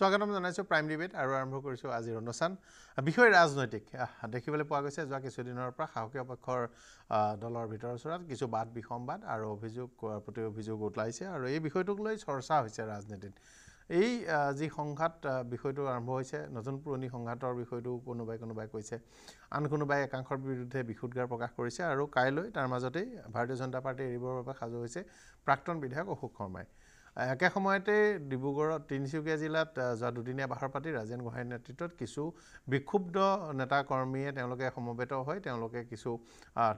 স্বাগতম জানাইছোঁ prime debate আৰু আৰম্ভ কৰিছোঁ আজিৰ অনুষ্ঠান বিষয় ৰাজনৈতিক দেখিবলৈ পোৱা গৈছে যোৱা কিছুদিনৰ পৰা শাসকীয় পক্ষৰ দলৰ ভিতৰৰ ভিতৰচোৱাত কিছু বাদ বিসম্বাদ আৰু অভিযোগ প্ৰতি অভিযোগ ওলাইছে আৰু এই বিষয়টোক লৈ চৰ্চা হৈছে ৰাজনীতিত এই যি সংঘাত বিষয়টো আৰম্ভ হৈছে নতুন পুৰণি সংঘাতৰ বিষয়টো কোনোবাই কোনোবাই কৈছে আন কোনোবাই একাংশৰ বিৰুদ্ধে বিষুদগাৰ প্ৰকাশ কৰিছে আৰু কাইলৈ তাৰ মাজতেই ভাৰতীয় জনতা পাৰ্টী এৰিবৰ বাবে সাজু হৈছে প্ৰাক্তন বিধায়ক অশোক শৰ্মাই একে সময়তে ডিব্ৰুগড়ত তিনিচুকীয়া জিলাত যোৱা দুদিনীয়া বাহৰ পাতি ৰাজেন গোহাঁই নেতৃত্বত কিছু বিক্ষুব্ধ নেতা কৰ্মীয়ে তেওঁলোকে সমবেত হৈ তেওঁলোকে কিছু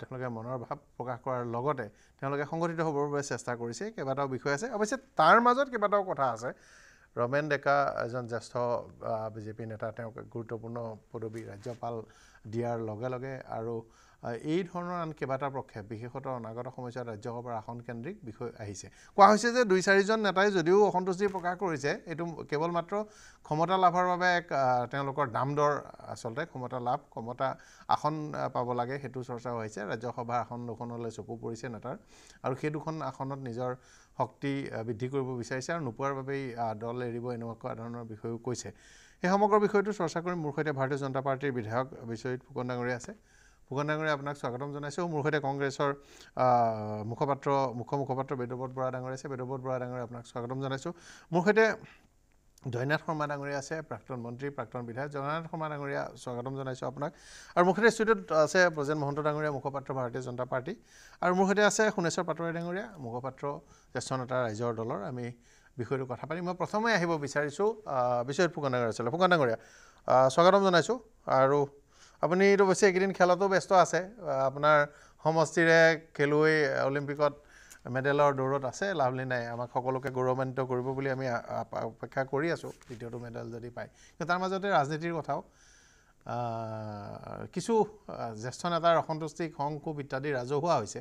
তেওঁলোকে মনৰ ভাৱ প্ৰকাশ কৰাৰ লগতে তেওঁলোকে সংগঠিত হ'বৰ বাবে চেষ্টা কৰিছে কেইবাটাও বিষয় আছে অৱশ্যে তাৰ মাজত কেইবাটাও কথা আছে ৰমেন ডেকা এজন জ্যেষ্ঠ বিজেপি নেতা তেওঁক গুৰুত্বপূৰ্ণ পদবী ৰাজ্যপাল দিয়াৰ লগে লগে আৰু এই ধৰণৰ আন কেইবাটাও প্ৰক্ষেপ বিশেষত অনাগত সময়ছোৱাত ৰাজ্যসভাৰ আসন কেন্দ্ৰিক বিষয় আহিছে কোৱা হৈছে যে দুই চাৰিজন নেতাই যদিও অসন্তুষ্টি প্ৰকাশ কৰিছে এইটো কেৱল মাত্ৰ ক্ষমতা লাভৰ বাবে এক তেওঁলোকৰ দাম দৰ আচলতে ক্ষমতা লাভ ক্ষমতা আসন পাব লাগে সেইটো চৰ্চা হৈছে ৰাজ্যসভাৰ আসন দুখনলৈ চকু পৰিছে নেতাৰ আৰু সেই দুখন আসনত নিজৰ শক্তি বৃদ্ধি কৰিব বিচাৰিছে আৰু নোপোৱাৰ বাবেই দল এৰিব এনেকুৱা ধৰণৰ বিষয়েও কৈছে সেই সমগ্ৰ বিষয়টো চৰ্চা কৰি মোৰ সৈতে ভাৰতীয় জনতা পাৰ্টীৰ বিধায়ক বিশ্বজিৎ ফুকন ডাঙৰীয়া আছে ভূপেন ডাঙৰীয়া আপোনাক স্বাগতম জনাইছোঁ মোৰ সৈতে কংগ্ৰেছৰ মুখপাত্ৰ মুখ্য মুখপাত্ৰ বেদবত বৰা ডাঙৰী আছে বেদবত বৰা ডাঙৰীয়া আপোনাক স্বাগতম জনাইছোঁ মোৰ সৈতে জয়নাথ শৰ্মা ডাঙৰীয়া আছে প্ৰাক্তন মন্ত্ৰী প্ৰাক্তন বিধায়ক জয়নাথ শৰ্মা ডাঙৰীয়া স্বাগতম জনাইছোঁ আপোনাক আৰু মোৰ সৈতে ষ্টুডিঅ'ত আছে প্ৰজেন মহন্ত ডাঙৰীয়া মুখপাত্ৰ ভাৰতীয় জনতা পাৰ্টী আৰু মোৰ সৈতে আছে সোণেশ্বৰ পাটোৱাৰী ডাঙৰীয়া মুখপাত্ৰ জ্যেষ্ঠ নেতা ৰাইজৰ দলৰ আমি বিষয়টো কথা পাতিম মই প্ৰথমে আহিব বিচাৰিছোঁ বিষয়ত ফুকন ডাঙৰীয়া আচলতে ফুকন ডাঙৰীয়া স্বাগতম জনাইছোঁ আৰু আপুনিতো অৱশ্যে এইকেইদিন খেলতো ব্যস্ত আছে আপোনাৰ সমষ্টিৰে খেলুৱৈ অলিম্পিকত মেডেলৰ দৌৰত আছে লাভলি নাই আমাক সকলোকে গৌৰৱান্বিত কৰিব বুলি আমি অপেক্ষা কৰি আছোঁ দ্বিতীয়টো মেডেল যদি পায় কিন্তু তাৰ মাজতে ৰাজনীতিৰ কথাও কিছু জ্যেষ্ঠ নেতাৰ অসন্তুষ্টি খং ক্ষোভ ইত্যাদি ৰাজহুৱা হৈছে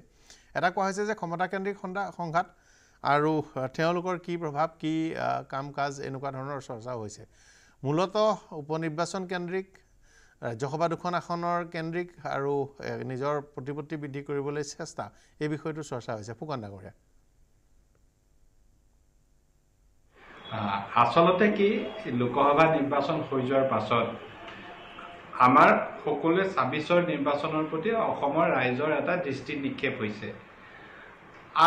এটা কোৱা হৈছে যে ক্ষমতাকেন্দ্ৰিক সংঘাত আৰু তেওঁলোকৰ কি প্ৰভাৱ কি কাম কাজ এনেকুৱা ধৰণৰ চৰ্চাও হৈছে মূলতঃ উপ নিৰ্বাচন কেন্দ্ৰিক ৰাজ্যসভা দুখন আসনৰ কেন্দ্ৰিক আৰু নিজৰ প্ৰতিপত্তি বৃদ্ধি কৰিবলৈ চেষ্টা এই বিষয়টো চৰ্চা হৈছে ফুকন ডাঙৰীয়া আচলতে কি লোকসভা নিৰ্বাচন হৈ যোৱাৰ পাছত আমাৰ সকলোৱে ছাব্বিছৰ নিৰ্বাচনৰ প্ৰতি অসমৰ ৰাইজৰ এটা দৃষ্টি নিক্ষেপ হৈছে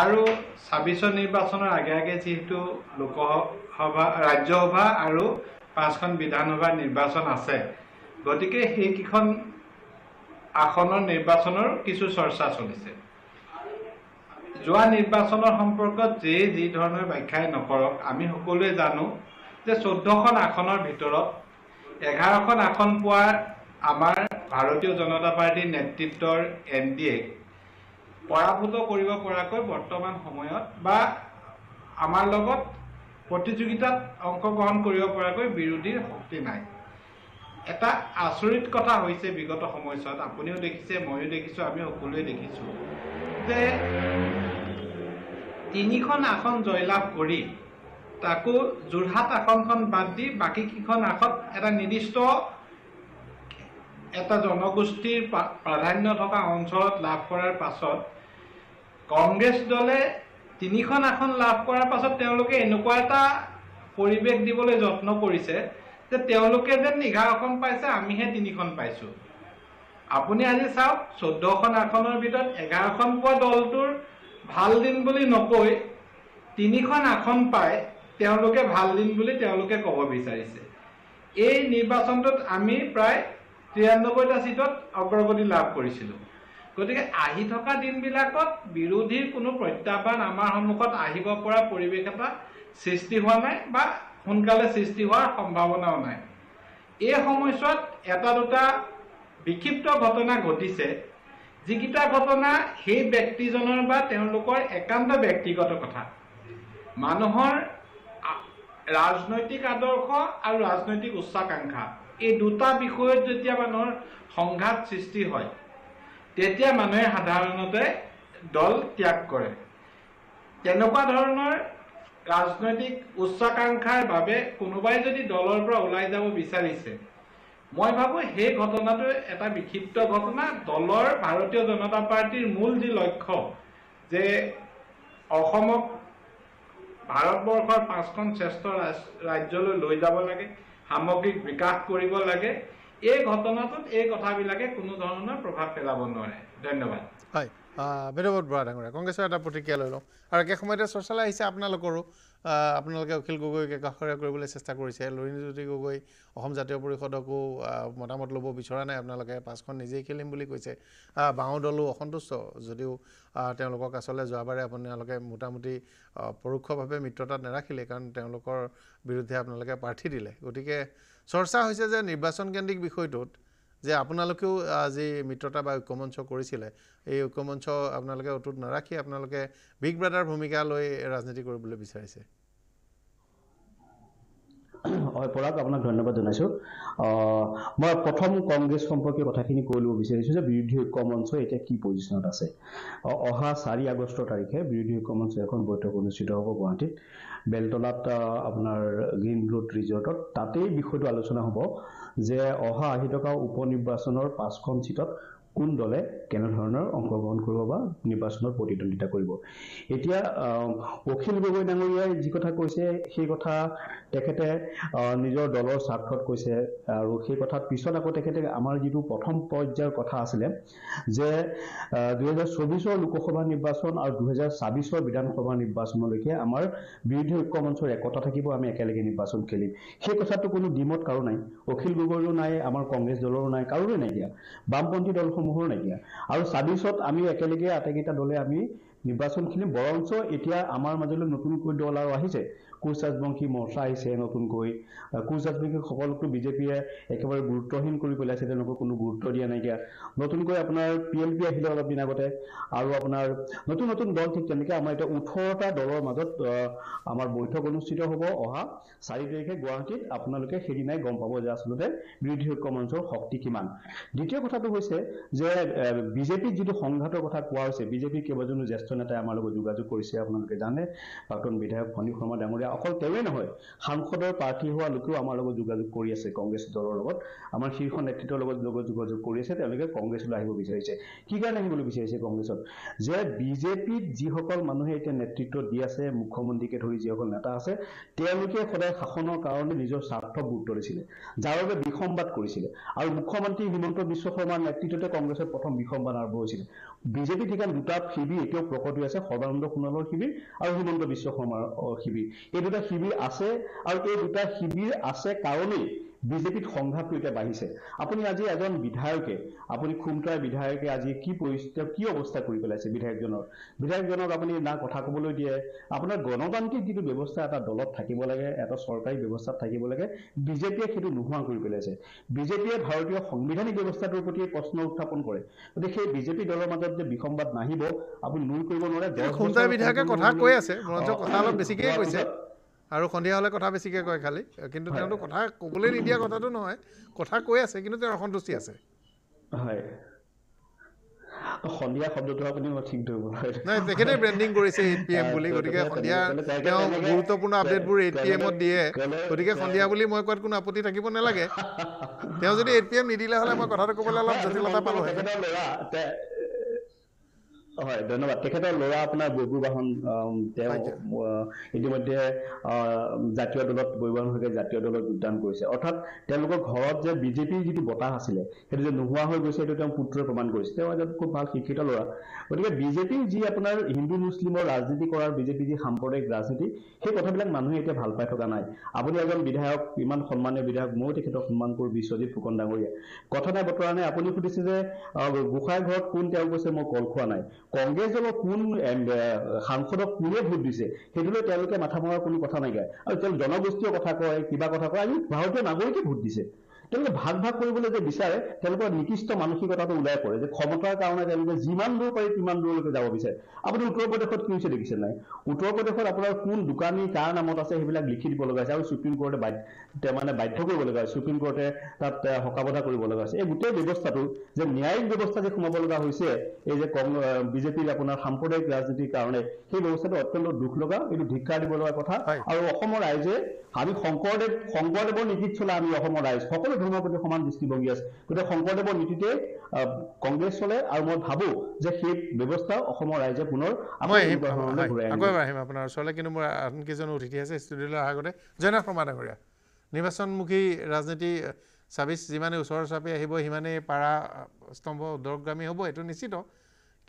আৰু ছাব্বিছৰ নিৰ্বাচনৰ আগে আগে যিহেতু লোকসভা ৰাজ্যসভা আৰু পাঁচখন বিধানসভাৰ নিৰ্বাচন আছে গতিকে সেইকেইখন আসনৰ নিৰ্বাচনৰ কিছু চৰ্চা চলিছে যোৱা নিৰ্বাচনৰ সম্পৰ্কত যে যি ধৰণৰ ব্যাখ্যাই নকৰক আমি সকলোৱে জানো যে চৈধ্যখন আসনৰ ভিতৰত এঘাৰখন আসন পোৱা আমাৰ ভাৰতীয় জনতা পাৰ্টীৰ নেতৃত্বৰ এন ডি এ পৰাভূত কৰিব পৰাকৈ বৰ্তমান সময়ত বা আমাৰ লগত প্ৰতিযোগিতাত অংশগ্ৰহণ কৰিব পৰাকৈ বিৰোধীৰ শক্তি নাই এটা আচৰিত কথা হৈছে বিগত সময়ছোৱাত আপুনিও দেখিছে ময়ো দেখিছোঁ আমি সকলোৱে দেখিছোঁ যে তিনিখন আসন জয়লাভ কৰি তাকো যোৰহাট আসনখন বাদ দি বাকীকেইখন আসন এটা নিৰ্দিষ্ট এটা জনগোষ্ঠীৰ প্ৰাধান্য থকা অঞ্চলত লাভ কৰাৰ পাছত কংগ্ৰেছ দলে তিনিখন আসন লাভ কৰাৰ পাছত তেওঁলোকে এনেকুৱা এটা পৰিৱেশ দিবলৈ যত্ন কৰিছে যে তেওঁলোকে যেন নিঘা অসম পাইছে আমিহে তিনিখন পাইছোঁ আপুনি আজি চাওক চৈধ্যখন আসনৰ ভিতৰত এঘাৰখন পোৱা দলটোৰ ভাল দিন বুলি নকৈ তিনিখন আসন পাই তেওঁলোকে ভাল দিন বুলি তেওঁলোকে ক'ব বিচাৰিছে এই নিৰ্বাচনটোত আমি প্ৰায় তিৰান্নব্বৈটা চিটত অগ্ৰগতি লাভ কৰিছিলোঁ গতিকে আহি থকা দিনবিলাকত বিৰোধীৰ কোনো প্ৰত্যাহ্বান আমাৰ সন্মুখত আহিব পৰা পৰিৱেশ এটা সৃষ্টি হোৱা নাই বা সোনকালে সৃষ্টি হোৱাৰ সম্ভাৱনাও নাই এই সময়ছোৱাত এটা দুটা বিক্ষিপ্ত ঘটনা ঘটিছে যিকেইটা ঘটনা সেই ব্যক্তিজনৰ বা তেওঁলোকৰ একান্ত ব্যক্তিগত কথা মানুহৰ ৰাজনৈতিক আদৰ্শ আৰু ৰাজনৈতিক উচ্চাকাংক্ষা এই দুটা বিষয়ত যেতিয়া মানুহৰ সংঘাত সৃষ্টি হয় তেতিয়া মানুহে সাধাৰণতে দল ত্যাগ কৰে তেনেকুৱা ধৰণৰ ৰাজনৈতিক উচ্চাকাংক্ষাৰ বাবে কোনোবাই যদি দলৰ পৰা ওলাই যাব বিচাৰিছে মই ভাবোঁ সেই ঘটনাটো এটা বিক্ষিপ্ত ঘটনা দলৰ ভাৰতীয় জনতা পাৰ্টীৰ মূল যি লক্ষ্য যে অসমক ভাৰতবৰ্ষৰ পাঁচখন শ্ৰেষ্ঠ ৰাজ্যলৈ লৈ যাব লাগে সামগ্ৰিক বিকাশ কৰিব লাগে এই ঘটনাটোত এই কথাবিলাকে কোনো ধৰণৰ প্ৰভাৱ পেলাব নোৱাৰে ধন্যবাদ হয় বেদবত বৰা ডাঙৰীয়া কংগ্ৰেছৰ এটা প্ৰতিক্ৰিয়া লৈ লওঁ আৰু একে একেসময়তে চৰ্চালে আহিছে আপোনালোকৰো আপোনালোকে অখিল গগৈক একাষৰীয়া কৰিবলৈ চেষ্টা কৰিছে লৰিণজ্যোতি গগৈ অসম জাতীয় পৰিষদকো মতামত ল'ব বিচৰা নাই আপোনালোকে পাঁচখন নিজেই খেলিম বুলি কৈছে বাওঁ দলো অসন্তুষ্ট যদিও তেওঁলোকক আচলতে যোৱাবাৰে আপোনালোকে মোটামুটি পৰোক্ষভাৱে মিত্ৰতাত নাৰাখিলে কাৰণ তেওঁলোকৰ বিৰুদ্ধে আপোনালোকে প্ৰাৰ্থী দিলে গতিকে চৰ্চা হৈছে যে নিৰ্বাচনকেন্দ্ৰিক বিষয়টোত যে আপোনালোকেও আজি মিত্ৰতা বা ঐক্যমঞ্চ কৰিছিলে এই ঐক্যমঞ্চ আপোনালোকে অটুট নাৰাখি আপোনালোকে বিগ ব্ৰাদাৰ ভূমিকা লৈ ৰাজনীতি কৰিবলৈ বিচাৰিছে হয় পৰাগ আপোনাক ধন্যবাদ জনাইছোঁ মই প্ৰথম কংগ্ৰেছ সম্পৰ্কে কথাখিনি কৈ ল'ব বিচাৰিছো যে বিৰোধী ঐক্য মঞ্চ এতিয়া কি পজিশ্যনত আছে অহা চাৰি আগষ্ট তাৰিখে বিৰোধী ঐক্য মঞ্চ এখন বৈঠক অনুষ্ঠিত হ'ব গুৱাহাটীত বেলতলাত আপোনাৰ গ্ৰীণ ৰোড ৰিজৰ্টত তাতেই বিষয়টো আলোচনা হ'ব যে অহা আহি থকা উপ নিৰ্বাচনৰ পাঁচখন ছিটত কোন দলে কেনেধৰণৰ অংশগ্ৰহণ কৰিব বা নিৰ্বাচনত প্ৰতিদ্বন্দ্বিতা কৰিব এতিয়া আহ অখিল গগৈ ডাঙৰীয়াই যি কথা কৈছে সেই কথা তেখেতে আহ নিজৰ দলৰ স্বাৰ্থত কৈছে আৰু সেই কথাত পিছত আকৌ তেখেতে আমাৰ যিটো প্ৰথম পৰ্যায়ৰ কথা আছিলে যে দুহেজাৰ চৌবিশৰ লোকসভা নিৰ্বাচন আৰু দুহেজাৰ ছাব্বিছৰ বিধানসভা নিৰ্বাচনলৈকে আমাৰ বিৰোধী ঐক্য মঞ্চৰ একতা থাকিব আমি একেলগে নিৰ্বাচন খেলিম সেই কথাটো কোনো ডিমত কাৰো নাই অখিল গগৈৰো নাই আমাৰ কংগ্ৰেছ দলৰো নাই কাৰোৰে নাইকিয়া বামপন্থী দলসমূহৰো নাইকিয়া আৰু ছাব্বিশত আমি একেলগে আটাইকেইটা দলে আমি নিৰ্বাচনখিনি বৰঞ্চ এতিয়া আমাৰ মাজলৈ নতুনকৈ দল আৰু আহিছে কোচ ৰাজবংশী মৰ্চা আহিছে নতুনকৈ কোচ ৰাজবংশী সকলোকো বিজেপিয়ে একেবাৰে গুৰুত্বহীন কৰি পেলাইছে তেওঁলোকক কোনো গুৰুত্ব দিয়া নাইকিয়া নতুনকৈ আপোনাৰ পি এল পি আহিলে অলপ দিন আগতে আৰু আপোনাৰ নতুন নতুন দল ঠিক তেনেকে আমাৰ এতিয়া ওঠৰটা দলৰ মাজত আমাৰ বৈঠক অনুষ্ঠিত হ'ব অহা চাৰি তাৰিখে গুৱাহাটীত আপোনালোকে সেইদিনাই গম পাব যে আচলতে বিৰোধী ঐক্য মঞ্চৰ শক্তি কিমান দ্বিতীয় কথাটো হৈছে যে বিজেপিত যিটো সংঘাতৰ কথা কোৱা হৈছে বিজেপিৰ কেইবাজনো জ্যেষ্ঠ নেতাই আমাৰ লগত যোগাযোগ কৰিছে আপোনালোকে জানে প্ৰাক্তন বিধায়ক ফণী শৰ্মা ডাঙৰীয়া অকল তেওঁৱে নহয় সাংসদৰ প্ৰাৰ্থী হোৱা লোকেও আমাৰ লগত যোগাযোগ কৰি আছে কংগ্ৰেছ দলৰ লগত আমাৰ শীৰ্ষ নেতৃত্বৰ লগত লগত যোগাযোগ কৰি আছে তেওঁলোকে কংগ্ৰেছলৈ আহিব বিচাৰিছে কি কাৰণে আহিবলৈ বিচাৰিছে কংগ্ৰেছত যে বিজেপিত যিসকল মানুহে এতিয়া নেতৃত্ব দি আছে মুখ্যমন্ত্ৰীকে ধৰি যিসকল নেতা আছে তেওঁলোকে সদায় শাসনৰ কাৰণে নিজৰ স্বাৰ্থ গুৰুত্ব দিছিলে যাৰ বাবে বিসম্বাদ কৰিছিলে আৰু মুখ্যমন্ত্ৰী হিমন্ত বিশ্ব শৰ্মাৰ নেতৃত্বতে কংগ্ৰেছত প্ৰথম বিসম্বাদ আৰম্ভ হৈছিলে বিজেপিত দুটা শিবিৰ এতিয়াও প্ৰকট হৈ আছে সৰ্বানন্দ সোণোৱালৰ শিবিৰ আৰু হিমন্ত বিশ্ব শৰ্মাৰ শিবিৰ এই দুটা শিবিৰ আছে আৰু এই দুটা শিবিৰ আছে কাৰণেই বিজেপিত সংঘাতটো এতিয়া বাঢ়িছে আপুনি আজি এজন বিধায়কে আপুনি খুমটাই বিধায়কে আজি কি পৰিস্থিতি কি অৱস্থা কৰি পেলাইছে বিধায়কজনৰ বিধায়কজনক আপুনি না কথা ক'বলৈ দিয়ে আপোনাৰ গণতান্ত্ৰিক যিটো ব্যৱস্থা এটা দলত থাকিব লাগে এটা চৰকাৰী ব্যৱস্থাত থাকিব লাগে বিজেপিয়ে সেইটো নোহোৱা কৰি পেলাইছে বিজেপিয়ে ভাৰতীয় সংবিধানিক ব্যৱস্থাটোৰ প্ৰতি প্ৰশ্ন উত্থাপন কৰে গতিকে সেই বিজেপি দলৰ মাজত যে বিসম্বাদ নাহিব আপুনি নুই কৰিব নোৱাৰে আৰু সন্ধিয়া হ'লে কথা বেছিকৈ কয় খালি কিন্তু তেওঁতো কথা ক'বলৈ নিদিয়া কথাটো নহয় কথা কৈ আছে কিন্তু তেওঁৰ অসন্তুষ্টি আছে হয় হয় ধন্যবাদ তেখেতৰ ল'ৰা আপোনাৰ বৈবু বাহন তেওঁ ইতিমধ্যে জাতীয় দলত বৈবাহন হৈ জাতীয় দলত যোগদান কৰিছে অৰ্থাৎ তেওঁলোকৰ ঘৰত যে বিজেপিৰ যিটো বতাহ আছিলে সেইটো যে নোহোৱা হৈ গৈছে সেইটো তেওঁ পুত্ৰই প্ৰমাণ কৰিছে তেওঁ এজন খুব ভাল শিক্ষিত ল'ৰা গতিকে বিজেপিৰ যি আপোনাৰ হিন্দু মুছলিমৰ ৰাজনীতি কৰাৰ বিজেপিৰ যি সাম্প্ৰদায়িক ৰাজনীতি সেই কথাবিলাক মানুহে এতিয়া ভাল পাই থকা নাই আপুনি এজন বিধায়ক ইমান সন্মানীয় বিধায়ক মই তেখেতক সন্মান কৰোঁ বিশ্বজিৎ ফুকন ডাঙৰীয়া কথা নাই বতৰা নাই আপুনি সুধিছে যে গোসাঁই ঘৰত কোন তেওঁ কৈছে মই কল খোৱা নাই কংগ্ৰেছ দলৰ কোন সাংসদক কোনে ভোট দিছে সেইটোলৈ তেওঁলোকে মাথা মৰাৰ কোনো কথা নাই আৰু তেওঁ জনগোষ্ঠীয় কথা কয় কিবা কথা কয় আমি ভাৰতীয় নাগৰিকে ভোট দিছে তেওঁলোকে ভাগ ভাগ কৰিবলৈ যে বিচাৰে তেওঁলোকৰ নিকৃষ্ট মানসিকতাটো ওলাই পৰে যে ক্ষমতাৰ কাৰণে তেওঁলোকে যিমান দূৰ পাৰি সিমান দূৰলৈকে যাব বিচাৰে আপুনি উত্তৰ প্ৰদেশত কি হৈছে দেখিছে নাই উত্তৰ প্ৰদেশত আপোনাৰ কোন দোকানী কাৰ নামত আছে সেইবিলাক লিখি দিব লগা হৈছে আৰু চুপ্ৰিম কৰ্টে তেওঁ মানে বাধ্য কৰিব লগা হৈছে চুপ্ৰিম কৰ্টে তাত সকাহ বধা কৰিব লগা হৈছে এই গোটেই ব্যৱস্থাটো যে ন্যায়িক ব্যৱস্থা যে সোমাব লগা হৈছে এই যে কংগ্ৰেছ বিজেপিৰ আপোনাৰ সাম্প্ৰদায়িক ৰাজনীতিৰ কাৰণে সেই ব্যৱস্থাটো অত্যন্ত দুখ লগা এইটো ধিক্ষা দিব লগা কথা আৰু অসমৰ ৰাইজে আমি শংকৰদেৱ শংকৰদেৱৰ নীতিত চলা আমি অসমৰ ৰাইজ সকলো সকলো ধৰ্মৰ প্ৰতি সমান দৃষ্টিভংগী আছে গতিকে শংকৰদেৱৰ নীতিতে কংগ্ৰেছ চলে আৰু মই ভাবো যে সেই ব্যৱস্থা অসমৰ ৰাইজে পুনৰ নিৰ্বাচনমুখী ৰাজনীতি চাবিছ যিমানে ওচৰ চাপি আহিব সিমানেই পাৰা স্তম্ভ উদ্ৰগামী হ'ব এইটো নিশ্চিত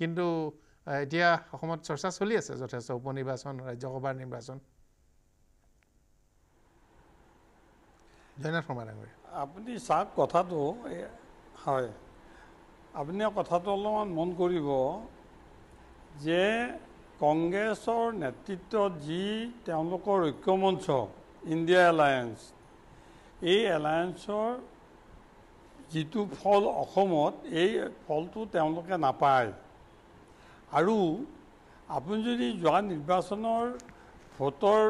কিন্তু এতিয়া অসমত চৰ্চা চলি আছে যথেষ্ট উপনিৰ্বাচন ৰাজ্যসভাৰ নিৰ্বাচন জয়নাথ শৰ্মা ডাঙৰীয়া আপুনি চাওক কথাটো হয় আপুনি কথাটো অলপমান মন কৰিব যে কংগ্ৰেছৰ নেতৃত্বত যি তেওঁলোকৰ ঐক্যমঞ্চ ইণ্ডিয়া এলায়েন্স এই এলায়েন্সৰ যিটো ফল অসমত এই ফলটো তেওঁলোকে নাপায় আৰু আপুনি যদি যোৱা নিৰ্বাচনৰ ভোটৰ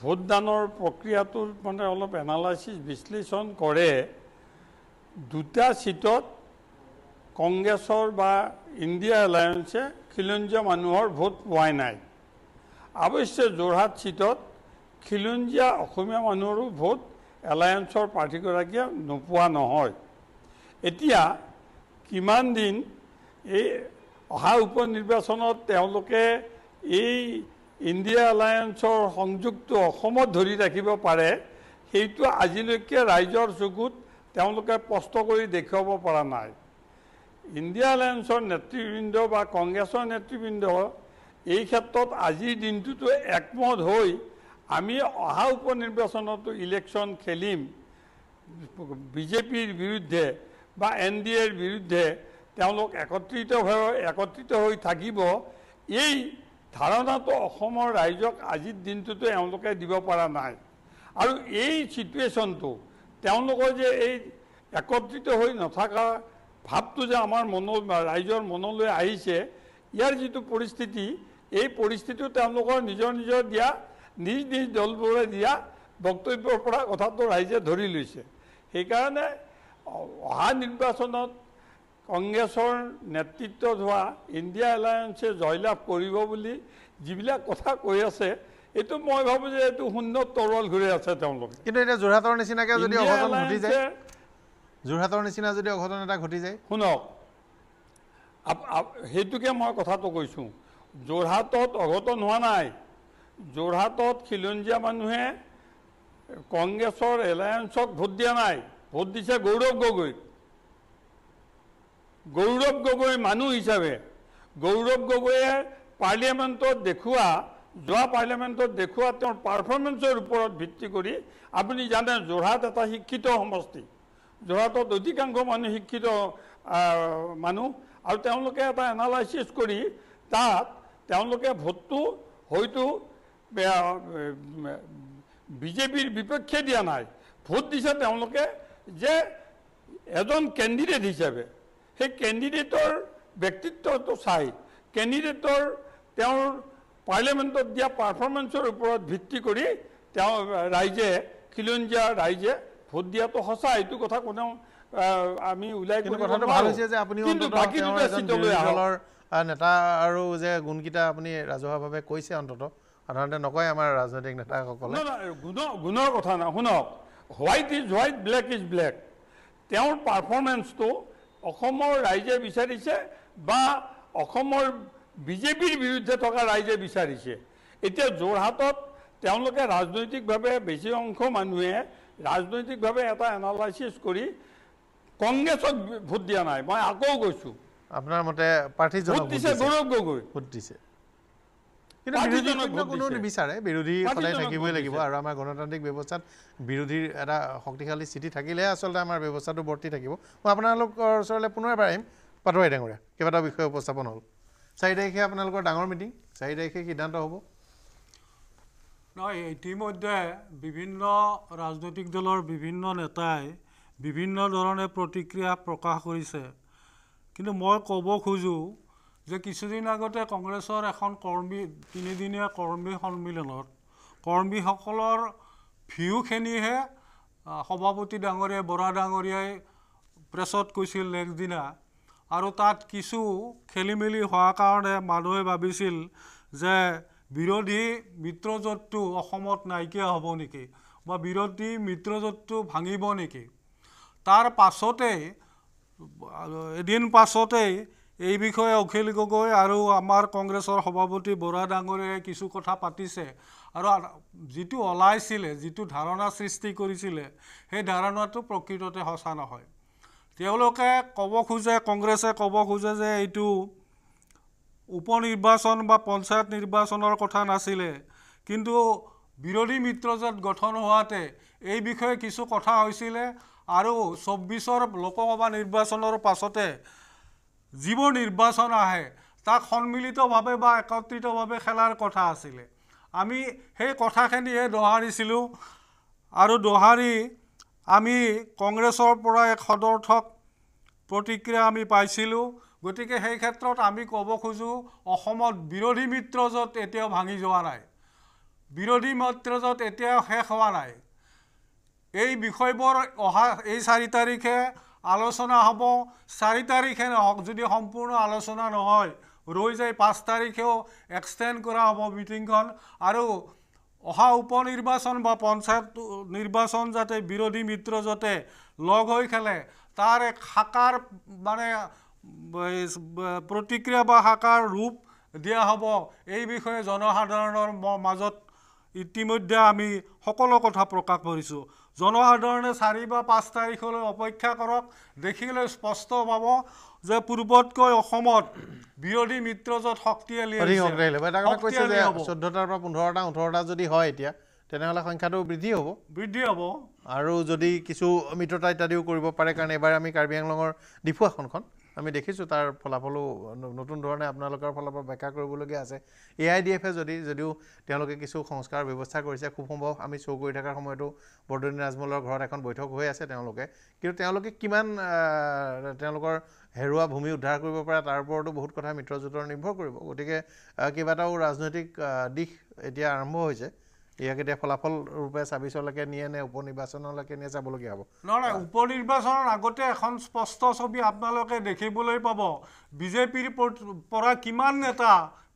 ভোটদানৰ প্ৰক্ৰিয়াটোৰ মানে অলপ এনালাইচিছ বিশ্লেষণ কৰে দুটা ছিটত কংগ্ৰেছৰ বা ইণ্ডিয়া এলায়েন্সে খিলঞ্জীয়া মানুহৰ ভোট পোৱাই নাই অৱশ্যে যোৰহাট ছিটত খিলঞ্জীয়া অসমীয়া মানুহৰো ভোট এলায়েন্সৰ প্ৰাৰ্থীগৰাকীয়ে নোপোৱা নহয় এতিয়া কিমান দিন এই অহা উপ নিৰ্বাচনত তেওঁলোকে এই ইণ্ডিয়া এলায়েন্সৰ সংযোগটো অসমত ধৰি ৰাখিব পাৰে সেইটো আজিলৈকে ৰাইজৰ চকুত তেওঁলোকে স্পষ্ট কৰি দেখুৱাব পৰা নাই ইণ্ডিয়া এলায়েন্সৰ নেতৃবৃন্দ বা কংগ্ৰেছৰ নেতৃবৃন্দ এই ক্ষেত্ৰত আজিৰ দিনটোতো একমত হৈ আমি অহা উপ নিৰ্বাচনতো ইলেকশ্যন খেলিম বিজেপিৰ বিৰুদ্ধে বা এন ডি এৰ বিৰুদ্ধে তেওঁলোক একত্ৰিতভাৱে একত্ৰিত হৈ থাকিব এই ধাৰণাটো অসমৰ ৰাইজক আজিৰ দিনটোতো এওঁলোকে দিব পৰা নাই আৰু এই চিটুৱেশ্যনটো তেওঁলোকৰ যে এই একত্ৰিত হৈ নথকা ভাৱটো যে আমাৰ মন ৰাইজৰ মনলৈ আহিছে ইয়াৰ যিটো পৰিস্থিতি এই পৰিস্থিতিটো তেওঁলোকৰ নিজৰ নিজৰ দিয়া নিজ নিজ দলবোৰে দিয়া বক্তব্যৰ পৰা কথাটো ৰাইজে ধৰি লৈছে সেইকাৰণে অহা নিৰ্বাচনত কংগ্ৰেছৰ নেতৃত্বত হোৱা ইণ্ডিয়া এলায়েঞ্চে জয়লাভ কৰিব বুলি যিবিলাক কথা কৈ আছে এইটো মই ভাবোঁ যে এইটো শূন্য তৰল ঘূৰি আছে তেওঁলোকে কিন্তু এতিয়া যোৰহাটৰ নিচিনাকৈ যদি অঘটন ঘটি যোৰহাটৰ নিচিনা যদি অঘটন এটা ঘটি যায় শুনক সেইটোকে মই কথাটো কৈছোঁ যোৰহাটত অঘটন হোৱা নাই যোৰহাটত খিলঞ্জীয়া মানুহে কংগ্ৰেছৰ এলায়েন্সক ভোট দিয়া নাই ভোট দিছে গৌৰৱ গগৈক গৌৰৱ গগৈ মানুহ হিচাপে গৌৰৱ গগৈয়ে পাৰ্লিয়ামেণ্টত দেখুওৱা যোৱা পাৰ্লিয়ামেণ্টত দেখুওৱা তেওঁৰ পাৰফৰ্মেঞ্চৰ ওপৰত ভিত্তি কৰি আপুনি জানে যোৰহাট এটা শিক্ষিত সমষ্টি যোৰহাটত অধিকাংশ মানুহ শিক্ষিত মানুহ আৰু তেওঁলোকে এটা এনালাইচিছ কৰি তাত তেওঁলোকে ভোটটো হয়তো বিজেপিৰ বিপক্ষে দিয়া নাই ভোট দিছে তেওঁলোকে যে এজন কেণ্ডিডেট হিচাপে সেই কেণ্ডিডেটৰ ব্যক্তিত্বটো চাই কেণ্ডিডেটৰ তেওঁৰ পাৰ্লিয়ামেণ্টত দিয়া পাৰফৰ্মেঞ্চৰ ওপৰত ভিত্তি কৰি তেওঁ ৰাইজে খিলঞ্জীয়া ৰাইজে ভোট দিয়াটো সঁচা এইটো কথা কোনো আমি ওলাই কিন্তু নেতা আৰু যে গুণকেইটা আপুনি ৰাজহুৱাভাৱে কৈছে অন্ততঃ সাধাৰণতে নকয় আমাৰ ৰাজনৈতিক নেতাসকল গুণৰ কথা নাই শুনক white is white black is black তেওঁৰ পাৰফৰ্মেঞ্চটো অসমৰ ৰাইজে বিচাৰিছে বা অসমৰ বিজেপিৰ বিৰুদ্ধে থকা ৰাইজে বিচাৰিছে এতিয়া যোৰহাটত তেওঁলোকে ৰাজনৈতিকভাৱে বেছি অংশ মানুহে ৰাজনৈতিকভাৱে এটা এনালাইচিছ কৰি কংগ্ৰেছক ভোট দিয়া নাই মই আকৌ কৈছোঁ আপোনাৰ মতে প্ৰাৰ্থী ভোট দিছে গৌৰৱ গগৈ ভোট দিছে কিন্তু বিৰোধী কোনো নিবিচাৰে বিৰোধী সদায় থাকিবই লাগিব আৰু আমাৰ গণতান্ত্ৰিক ব্যৱস্থাত বিৰোধীৰ এটা শক্তিশালী স্থিতি থাকিলেহে আচলতে আমাৰ ব্যৱস্থাটো বৰ্তি থাকিব মই আপোনালোকৰ ওচৰলৈ পুনৰবাৰ আহিম পাটোৱাৰী ডাঙৰীয়া কেইবাটাও বিষয় উপস্থাপন হ'ল চাৰি তাৰিখে আপোনালোকৰ ডাঙৰ মিটিং চাৰি তাৰিখে সিদ্ধান্ত হ'ব নহয় ইতিমধ্যে বিভিন্ন ৰাজনৈতিক দলৰ বিভিন্ন নেতাই বিভিন্ন ধৰণে প্ৰতিক্ৰিয়া প্ৰকাশ কৰিছে কিন্তু মই ক'ব খোজোঁ যে কিছুদিন আগতে কংগ্ৰেছৰ এখন কৰ্মী তিনিদিনীয়া কৰ্মী সন্মিলনত কৰ্মীসকলৰ ভিউখিনিহে সভাপতি ডাঙৰীয়াই বৰা ডাঙৰীয়াই প্ৰেছত কৈছিল নেক্সট দিনা আৰু তাত কিছু খেলি মেলি হোৱাৰ কাৰণে মানুহে ভাবিছিল যে বিৰোধী মিত্ৰজোঁটটো অসমত নাইকিয়া হ'ব নেকি বা বিৰোধী মিত্ৰজোঁটটো ভাঙিব নেকি তাৰ পাছতেই এদিন পাছতেই এই বিষয়ে অখিল গগৈ আৰু আমাৰ কংগ্ৰেছৰ সভাপতি বৰা ডাঙৰীয়াই কিছু কথা পাতিছে আৰু যিটো ওলাইছিলে যিটো ধাৰণা সৃষ্টি কৰিছিলে সেই ধাৰণাটো প্ৰকৃততে সঁচা নহয় তেওঁলোকে ক'ব খোজে কংগ্ৰেছে ক'ব খোজে যে এইটো উপ নিৰ্বাচন বা পঞ্চায়ত নিৰ্বাচনৰ কথা নাছিলে কিন্তু বিৰোধী মিত্ৰজোঁট গঠন হোৱাতে এই বিষয়ে কিছু কথা হৈছিলে আৰু চৌব্বিছৰ লোকসভা নিৰ্বাচনৰ পাছতে যিবোৰ নিৰ্বাচন আহে তাক সন্মিলিতভাৱে বা একত্ৰিতভাৱে খেলাৰ কথা আছিলে আমি সেই কথাখিনিহে দোহাৰিছিলোঁ আৰু দোহাৰি আমি কংগ্ৰেছৰ পৰা এক সদৰ্থক প্ৰতিক্ৰিয়া আমি পাইছিলোঁ গতিকে সেই ক্ষেত্ৰত আমি ক'ব খোজোঁ অসমত বিৰোধী মিত্ৰজোঁট এতিয়াও ভাঙি যোৱা নাই বিৰোধী মিত্ৰজোঁট এতিয়াও শেষ হোৱা নাই এই বিষয়বোৰ অহা এই চাৰি তাৰিখে আলোচনা হ'ব চাৰি তাৰিখে নহওক যদি সম্পূৰ্ণ আলোচনা নহয় ৰৈ যায় পাঁচ তাৰিখেও এক্সটেণ্ড কৰা হ'ব মিটিংখন আৰু অহা উপ নিৰ্বাচন বা পঞ্চায়ত নিৰ্বাচন যাতে বিৰোধী মিত্ৰ যাতে লগ হৈ খেলে তাৰ এক শাখাৰ মানে প্ৰতিক্ৰিয়া বা শাখাৰ ৰূপ দিয়া হ'ব এই বিষয়ে জনসাধাৰণৰ মাজত ইতিমধ্যে আমি সকলো কথা প্ৰকাশ কৰিছোঁ জনসাধাৰণে চাৰি বা পাঁচ তাৰিখলৈ অপেক্ষা কৰক দেখিলে স্পষ্ট পাব যে পূৰ্বতকৈ অসমত বিৰোধী মিত্ৰজোঁট শক্তিশালী চৈধ্যটাৰ পৰা পোন্ধৰটা ওঠৰটা যদি হয় এতিয়া তেনেহ'লে সংখ্যাটো বৃদ্ধি হ'ব বৃদ্ধি হ'ব আৰু যদি কিছু মিত্ৰতা ইত্যাদিও কৰিব পাৰে কাৰণ এইবাৰ আমি কাৰ্বি আংলঙৰ ডিফু আসনখন আমি দেখিছোঁ তাৰ ফলাফলো নতুন ধৰণে আপোনালোকৰ ফালৰ পৰা ব্যাখ্যা কৰিবলগীয়া আছে এ আই ডি এফে যদি যদিও তেওঁলোকে কিছু সংস্কাৰ ব্যৱস্থা কৰিছে খুব সম্ভৱ আমি শ্ব' কৰি থকাৰ সময়তো বৰদনী ৰাজমলৰ ঘৰত এখন বৈঠক হৈ আছে তেওঁলোকে কিন্তু তেওঁলোকে কিমান তেওঁলোকৰ হেৰুৱা ভূমি উদ্ধাৰ কৰিব পাৰে তাৰ ওপৰতো বহুত কথা মিত্ৰজোঁটৰ নিৰ্ভৰ কৰিব গতিকে কেইবাটাও ৰাজনৈতিক দিশ এতিয়া আৰম্ভ হৈছে ইয়াক এতিয়া ফলাফল ৰূপে ছাব্বিছলৈকে নিয়ে নে উপ নিৰ্বাচনলৈকে নিয়ে যাবলগীয়া হ'ব নহয় নহয় উপ নিৰ্বাচনৰ আগতে এখন স্পষ্ট ছবি আপোনালোকে দেখিবলৈ পাব বিজেপিৰ পৰা কিমান নেতা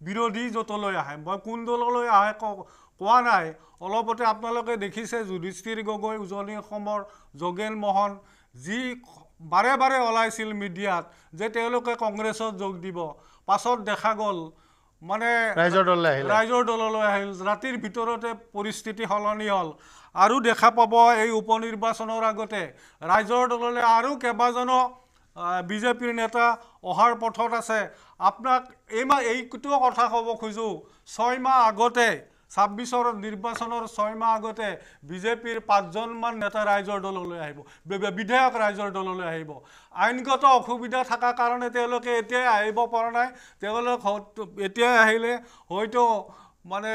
বিৰোধী য'তলৈ আহে মই কোন দললৈ আহে কোৱা নাই অলপতে আপোনালোকে দেখিছে যুধিষ্ঠিৰ গগৈ উজনি অসমৰ যোগেন মোহন যি বাৰে বাৰে ওলাইছিল মিডিয়াত যে তেওঁলোকে কংগ্ৰেছত যোগ দিব পাছত দেখা গ'ল মানে ৰাইজৰ দললৈ আহিল ৰাইজৰ দললৈ আহিল ৰাতিৰ ভিতৰতে পৰিস্থিতি সলনি হ'ল আৰু দেখা পাব এই উপনিৰ্বাচনৰ আগতে ৰাইজৰ দললৈ আৰু কেইবাজনো বিজেপিৰ নেতা অহাৰ পথত আছে আপোনাক এই মাহ এইটো কথা ক'ব খোজোঁ ছয় মাহ আগতে ছাব্বিছৰ নিৰ্বাচনৰ ছয় মাহ আগতে বিজেপিৰ পাঁচজনমান নেতা ৰাইজৰ দললৈ আহিব বিধায়ক ৰাইজৰ দললৈ আহিব আইনগত অসুবিধা থকাৰ কাৰণে তেওঁলোকে এতিয়াই আহিব পৰা নাই তেওঁলোক এতিয়াই আহিলে হয়তো মানে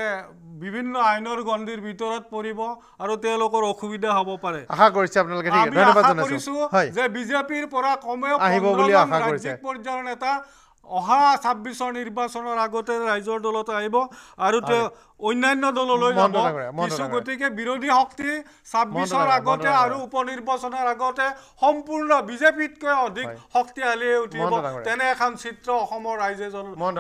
বিভিন্ন আইনৰ গণ্ডিৰ ভিতৰত পৰিব আৰু তেওঁলোকৰ অসুবিধা হ'ব পাৰে আশা কৰিছে আপোনালোকে যে বিজেপিৰ পৰা কমেও আহিব পৰ্যায়ৰ নেতা অহা ছাব্বিছৰ নিৰ্বাচনৰ আগতে ৰাইজৰ দলত আহিব আৰু তেওঁ অন্যান্য দললৈ যাব কিছু গতিকে বিৰোধী শক্তি ছাব্বিছৰ আগতে আৰু উপ নিৰ্বাচনৰ আগতে সম্পূৰ্ণ বিজেপিতকৈ অধিক শক্তিশালী উঠিব তেনে এখন চিত্ৰ অসমৰ ৰাইজে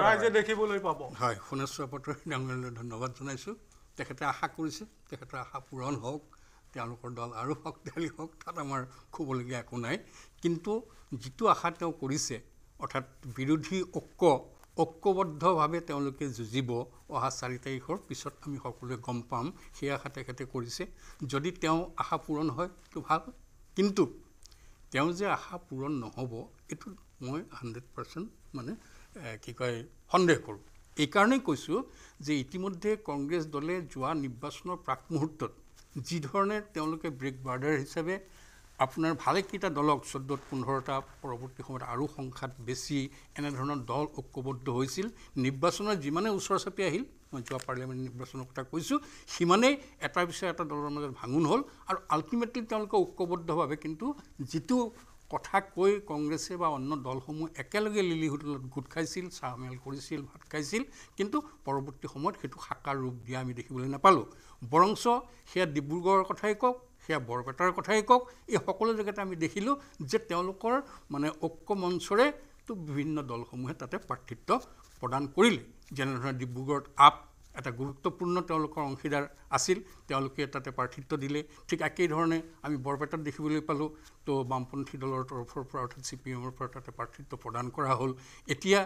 ৰাইজে দেখিবলৈ পাব হয় সোণেশ্বৰ পাত্ৰ ডাঙৰীয়ালৈ ধন্যবাদ জনাইছোঁ তেখেতে আশা কৰিছে তেখেতৰ আশা পূৰণ হওক তেওঁলোকৰ দল আৰু শক্তিশালী হওক তাত আমাৰ ক'বলগীয়া একো নাই কিন্তু যিটো আশা তেওঁ কৰিছে অৰ্থাৎ বিৰোধী ঐক্য ঐক্যবদ্ধভাৱে তেওঁলোকে যুঁজিব অহা চাৰি তাৰিখৰ পিছত আমি সকলোৱে গম পাম সেই আশা তেখেতে কৰিছে যদি তেওঁ আশা পূৰণ হয় তো ভাল কিন্তু তেওঁ যে আশা পূৰণ নহ'ব এইটো মই হাণ্ড্ৰেড পাৰ্চেণ্ট মানে কি কয় সন্দেহ কৰোঁ এইকাৰণেই কৈছোঁ যে ইতিমধ্যে কংগ্ৰেছ দলে যোৱা নিৰ্বাচনৰ প্ৰাক মুহূৰ্তত যিধৰণে তেওঁলোকে ব্ৰেক বাৰ্ডাৰ হিচাপে আপোনাৰ ভালেকেইটা দলক চৈধ্যত পোন্ধৰটা পৰৱৰ্তী সময়ত আৰু সংখ্যাত বেছি এনেধৰণৰ দল ঐক্যবদ্ধ হৈছিল নিৰ্বাচনৰ যিমানেই ওচৰ চাপি আহিল মই যোৱা পাৰ্লিয়ামেণ্ট নিৰ্বাচনৰ কথা কৈছোঁ সিমানেই এটাৰ পিছত এটা দলৰ মাজত ভাঙোন হ'ল আৰু আল্টিমেটলি তেওঁলোকে ঐক্যবদ্ধভাৱে কিন্তু যিটো কথা কৈ কংগ্ৰেছে বা অন্য দলসমূহ একেলগে লিলি হোটেলত গোট খাইছিল চাহ মেল কৰিছিল ভাত খাইছিল কিন্তু পৰৱৰ্তী সময়ত সেইটো সাকাৰ ৰূপ দিয়া আমি দেখিবলৈ নাপালোঁ বৰঞ্চ সেয়া ডিব্ৰুগড়ৰ কথাই কওক সেয়া বৰপেটাৰ কথাই কওক এই সকলো জেগাতে আমি দেখিলোঁ যে তেওঁলোকৰ মানে ঐক্য মঞ্চৰেতো বিভিন্ন দলসমূহে তাতে প্ৰাৰ্থিত্ব প্ৰদান কৰিলে যেনেধৰণে ডিব্ৰুগড়ত আপ এটা গুৰুত্বপূৰ্ণ তেওঁলোকৰ অংশীদাৰ আছিল তেওঁলোকে তাতে প্ৰাৰ্থিত্ব দিলে ঠিক একেই ধৰণে আমি বৰপেটাত দেখিবলৈ পালোঁ তো বামপন্থী দলৰ তৰফৰ পৰা অৰ্থাৎ চি পি এমৰ পৰা তাতে প্ৰাৰ্থিত্ব প্ৰদান কৰা হ'ল এতিয়া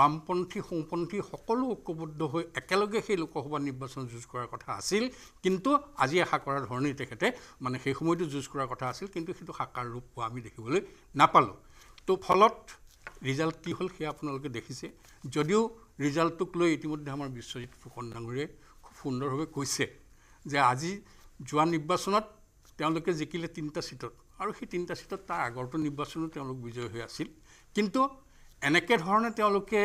বামপন্থী সোঁপন্থী সকলো ঐক্যবদ্ধ হৈ একেলগে সেই লোকসভা নিৰ্বাচন যুঁজ কৰাৰ কথা আছিল কিন্তু আজি আশা কৰা ধৰণেই তেখেতে মানে সেই সময়তো যুঁজ কৰাৰ কথা আছিল কিন্তু সেইটো সাকাৰ ৰূপ পোৱা আমি দেখিবলৈ নাপালোঁ তো ফলত ৰিজাল্ট কি হ'ল সেয়া আপোনালোকে দেখিছে যদিও ৰিজাল্টটোক লৈ ইতিমধ্যে আমাৰ বিশ্বজিৎ ফুকন ডাঙৰীয়াই খুব সুন্দৰভাৱে কৈছে যে আজি যোৱা নিৰ্বাচনত তেওঁলোকে জিকিলে তিনিটা ছিটত আৰু সেই তিনিটা ছিটত তাৰ আগৰটো নিৰ্বাচনো তেওঁলোক বিজয়ী হৈ আছিল কিন্তু এনেকৈ ধৰণে তেওঁলোকে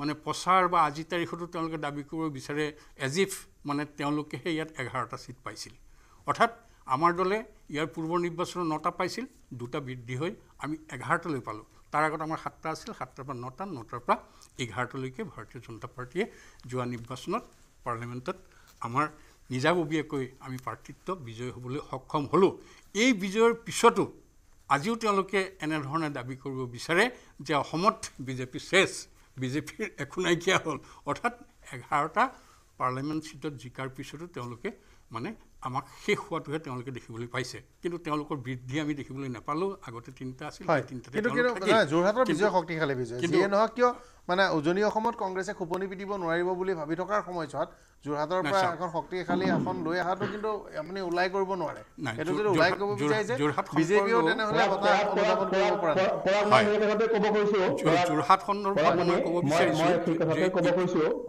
মানে প্ৰচাৰ বা আজিৰ তাৰিখতো তেওঁলোকে দাবী কৰিব বিচাৰে এজ ইফ মানে তেওঁলোকেহে ইয়াত এঘাৰটা ছিট পাইছিল অৰ্থাৎ আমাৰ দলে ইয়াৰ পূৰ্বৰ নিৰ্বাচনত নটা পাইছিল দুটা বৃদ্ধি হৈ আমি এঘাৰটালৈ পালোঁ তাৰ আগত আমাৰ সাতটা আছিল সাতটাৰ পৰা নটা নটাৰ পৰা এঘাৰটালৈকে ভাৰতীয় জনতা পাৰ্টীয়ে যোৱা নিৰ্বাচনত পাৰ্লিয়ামেণ্টত আমাৰ নিজাববীয়াকৈ আমি প্ৰাৰ্থিত্ব বিজয়ী হ'বলৈ সক্ষম হ'লোঁ এই বিজয়ৰ পিছতো আজিও তেওঁলোকে এনেধৰণে দাবী কৰিব বিচাৰে যে অসমত বিজেপি শেষ বিজেপিৰ একো নাইকিয়া হ'ল অৰ্থাৎ এঘাৰটা পাৰ্লিমেণ্ট চিটত জিকাৰ পিছতো তেওঁলোকে মানে আমাক শেষ হোৱাটোহে তেওঁলোকে দেখিবলৈ পাইছে কিন্তু তেওঁলোকৰ বৃদ্ধি আমি দেখিবলৈ নাপালোঁ আগতে তিনিটা আছিল যোৰহাটৰ বিজয় শক্তিশালী বিজয় নহওক কিয় মানে উজনি অসমত কংগ্ৰেছে খোপনি পিটিব নোৱাৰিব বুলি ভাবি থকাৰ সময়ছোৱাত যোৰহাটৰ পৰা এখন শক্তিশালী আসন লৈ অহাটো কিন্তু আপুনি ওলাই কৰিব নোৱাৰে এইটো যদি ওলাই যোৰহাট খণ্ডৰ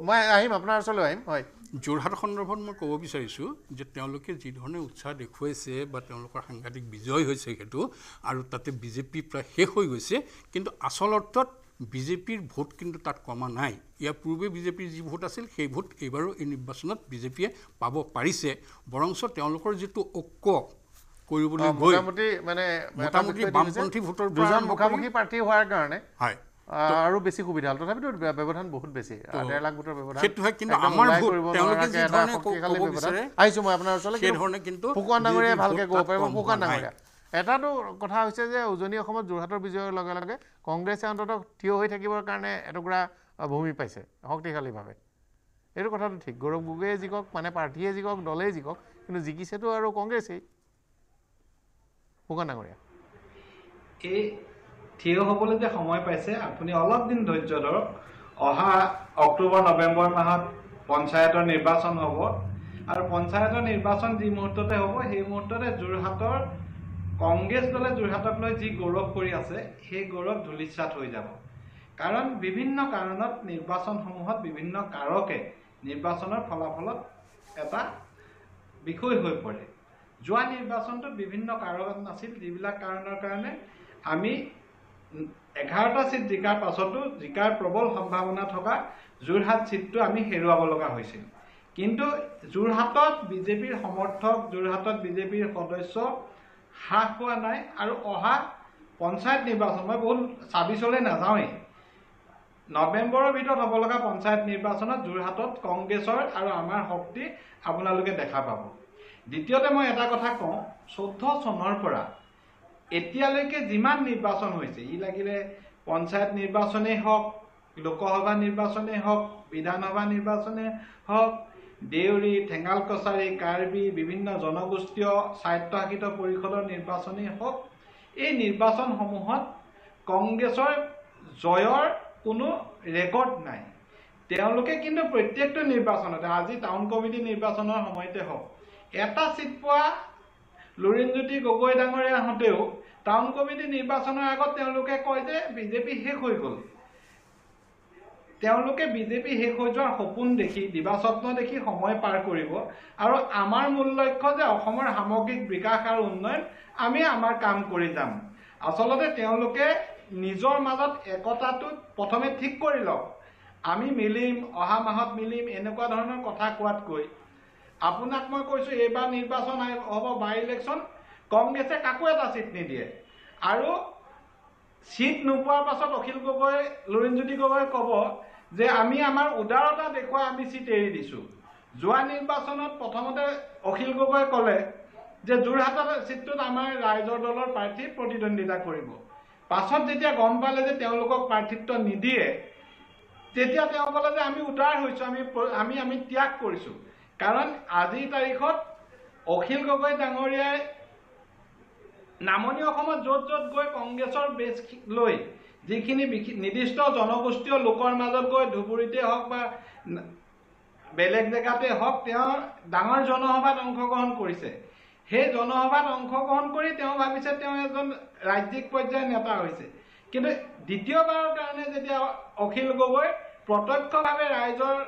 মই আহিম আপোনাৰ ওচৰলৈ আহিম হয় যোৰহাট সন্দৰ্ভত মই ক'ব বিচাৰিছোঁ যে তেওঁলোকে যিধৰণে উৎসাহ দেখুৱাইছে বা তেওঁলোকৰ সাংঘাতিক বিজয় হৈছে সেইটো আৰু তাতে বিজেপি প্ৰায় শেষ হৈ গৈছে কিন্তু আচল অৰ্থত বিজেপিৰ ভোট কিন্তু তাত কমা নাই ইয়াৰ পূৰ্বে বিজেপিৰ যি ভোট আছিল সেই ভোট এইবাৰো এই নিৰ্বাচনত বিজেপিয়ে পাব পাৰিছে বৰঞ্চ তেওঁলোকৰ যিটো ঐক্য কৰিবলৈ মোটামুটি মানে মোটামুটি বামপন্থী ভোটৰ দুজন মুখামুখি প্ৰাৰ্থী হোৱাৰ কাৰণে হয় আৰু বেছি সুবিধা হ'ল তথাপিতো ব্যৱধান বহুত বেছি ডেৰ লাখ ভোটৰ আহিছো মই ডাঙৰীয়া ভালকে ক'ব পাৰিব ফুকন ডাঙৰীয়া এটাটো কথা হৈছে যে উজনি অসমত যোৰহাটৰ বিজয়ৰ লগে লগে কংগ্ৰেছে অন্তত থিয় হৈ থাকিবৰ কাৰণে এটুকুৰা ভূমি পাইছে শক্তিশালীভাৱে এইটো কথাটো ঠিক গৌৰৱ গগৈয়ে জিকক মানে প্ৰাৰ্থীয়ে জিকক দলেই জিকক কিন্তু জিকিছেতো আৰু কংগ্ৰেছেই ফুকন ডাঙৰীয়া থিয় হ'বলৈ যে সময় পাইছে আপুনি অলপ দিন ধৈৰ্য ধৰক অহা অক্টোবৰ নৱেম্বৰ মাহত পঞ্চায়তৰ নিৰ্বাচন হ'ব আৰু পঞ্চায়তৰ নিৰ্বাচন যি মুহূৰ্ততে হ'ব সেই মুহূৰ্ততে যোৰহাটৰ কংগ্ৰেছ দলে যোৰহাটক লৈ যি গৌৰৱ কৰি আছে সেই গৌৰৱ ধূলিচাত হৈ যাব কাৰণ বিভিন্ন কাৰণত নিৰ্বাচনসমূহত বিভিন্ন কাৰকে নিৰ্বাচনৰ ফলাফলত এটা বিষয় হৈ পৰে যোৱা নিৰ্বাচনটো বিভিন্ন কাৰণ আছিল যিবিলাক কাৰণৰ কাৰণে আমি এঘাৰটা চিট জিকাৰ পাছতো জিকাৰ প্ৰবল সম্ভাৱনা থকা যোৰহাট চিটটো আমি হেৰুৱাব লগা হৈছিল কিন্তু যোৰহাটত বিজেপিৰ সমৰ্থক যোৰহাটত বিজেপিৰ সদস্য হ্ৰাস হোৱা নাই আৰু অহা পঞ্চায়ত নিৰ্বাচন মই বহুত ছাব্বিছলৈ নাযাওঁৱেই নৱেম্বৰৰ ভিতৰত হ'ব লগা পঞ্চায়ত নিৰ্বাচনত যোৰহাটত কংগ্ৰেছৰ আৰু আমাৰ শক্তি আপোনালোকে দেখা পাব দ্বিতীয়তে মই এটা কথা কওঁ চৈধ্য চনৰ পৰা এতিয়ালৈকে যিমান নিৰ্বাচন হৈছে ই লাগিলে পঞ্চায়ত নিৰ্বাচনেই হওক লোকসভা নিৰ্বাচনেই হওক বিধানসভা নিৰ্বাচনেই হওক দেউৰী ঠেঙাল কছাৰী কাৰ্বি বিভিন্ন জনগোষ্ঠীয় স্বায়ত্তশাসিত পৰিষদৰ নিৰ্বাচনেই হওক এই নিৰ্বাচনসমূহত কংগ্ৰেছৰ জয়ৰ কোনো ৰেকৰ্ড নাই তেওঁলোকে কিন্তু প্ৰত্যেকটো নিৰ্বাচনতে আজি টাউন কমিটি নিৰ্বাচনৰ সময়তে হওক এটা চিট পোৱা লুৰিণজ্যোতি গগৈ ডাঙৰীয়া আহোঁতেও টাউন কমিটি নিৰ্বাচনৰ আগত তেওঁলোকে কয় যে বিজেপি শেষ হৈ গ'ল তেওঁলোকে বিজেপি শেষ হৈ যোৱাৰ সপোন দেখি দিবাস্বপ্ন দেখি সময় পাৰ কৰিব আৰু আমাৰ মূল লক্ষ্য যে অসমৰ সামগ্ৰিক বিকাশ আৰু উন্নয়ন আমি আমাৰ কাম কৰি যাম আচলতে তেওঁলোকে নিজৰ মাজত একতাটো প্ৰথমে ঠিক কৰি লওক আমি মিলিম অহা মাহত মিলিম এনেকুৱা ধৰণৰ কথা কোৱাতকৈ আপোনাক মই কৈছোঁ এইবাৰ নিৰ্বাচন হ'ব বাই ইলেকশ্যন কংগ্ৰেছে কাকো এটা ছিট নিদিয়ে আৰু ছিট নোপোৱাৰ পাছত অখিল গগৈ লুৰিণজ্যোতি গগৈ ক'ব যে আমি আমাৰ উদাৰতা দেখুৱাই আমি ছিট এৰি দিছোঁ যোৱা নিৰ্বাচনত প্ৰথমতে অখিল গগৈ ক'লে যে যোৰহাটত ছিটটোত আমাৰ ৰাইজৰ দলৰ প্ৰাৰ্থী প্ৰতিদ্বন্দ্বিতা কৰিব পাছত যেতিয়া গম পালে যে তেওঁলোকক প্ৰাৰ্থিত্ব নিদিয়ে তেতিয়া তেওঁ ক'লে যে আমি উদাৰ হৈছোঁ আমি আমি আমি ত্যাগ কৰিছোঁ কাৰণ আজিৰ তাৰিখত অখিল গগৈ ডাঙৰীয়াই নামনি অসমত য'ত য'ত গৈ কংগ্ৰেছৰ বেছ লৈ যিখিনি নিৰ্দিষ্ট জনগোষ্ঠীয় লোকৰ মাজত গৈ ধুবুৰীতে হওক বা বেলেগ জেগাতে হওক তেওঁ ডাঙৰ জনসভাত অংশগ্ৰহণ কৰিছে সেই জনসভাত অংশগ্ৰহণ কৰি তেওঁ ভাবিছে তেওঁ এজন ৰাজ্যিক পৰ্যায়ৰ নেতা হৈছে কিন্তু দ্বিতীয়বাৰৰ কাৰণে যেতিয়া অখিল গগৈ প্ৰত্যক্ষভাৱে ৰাইজৰ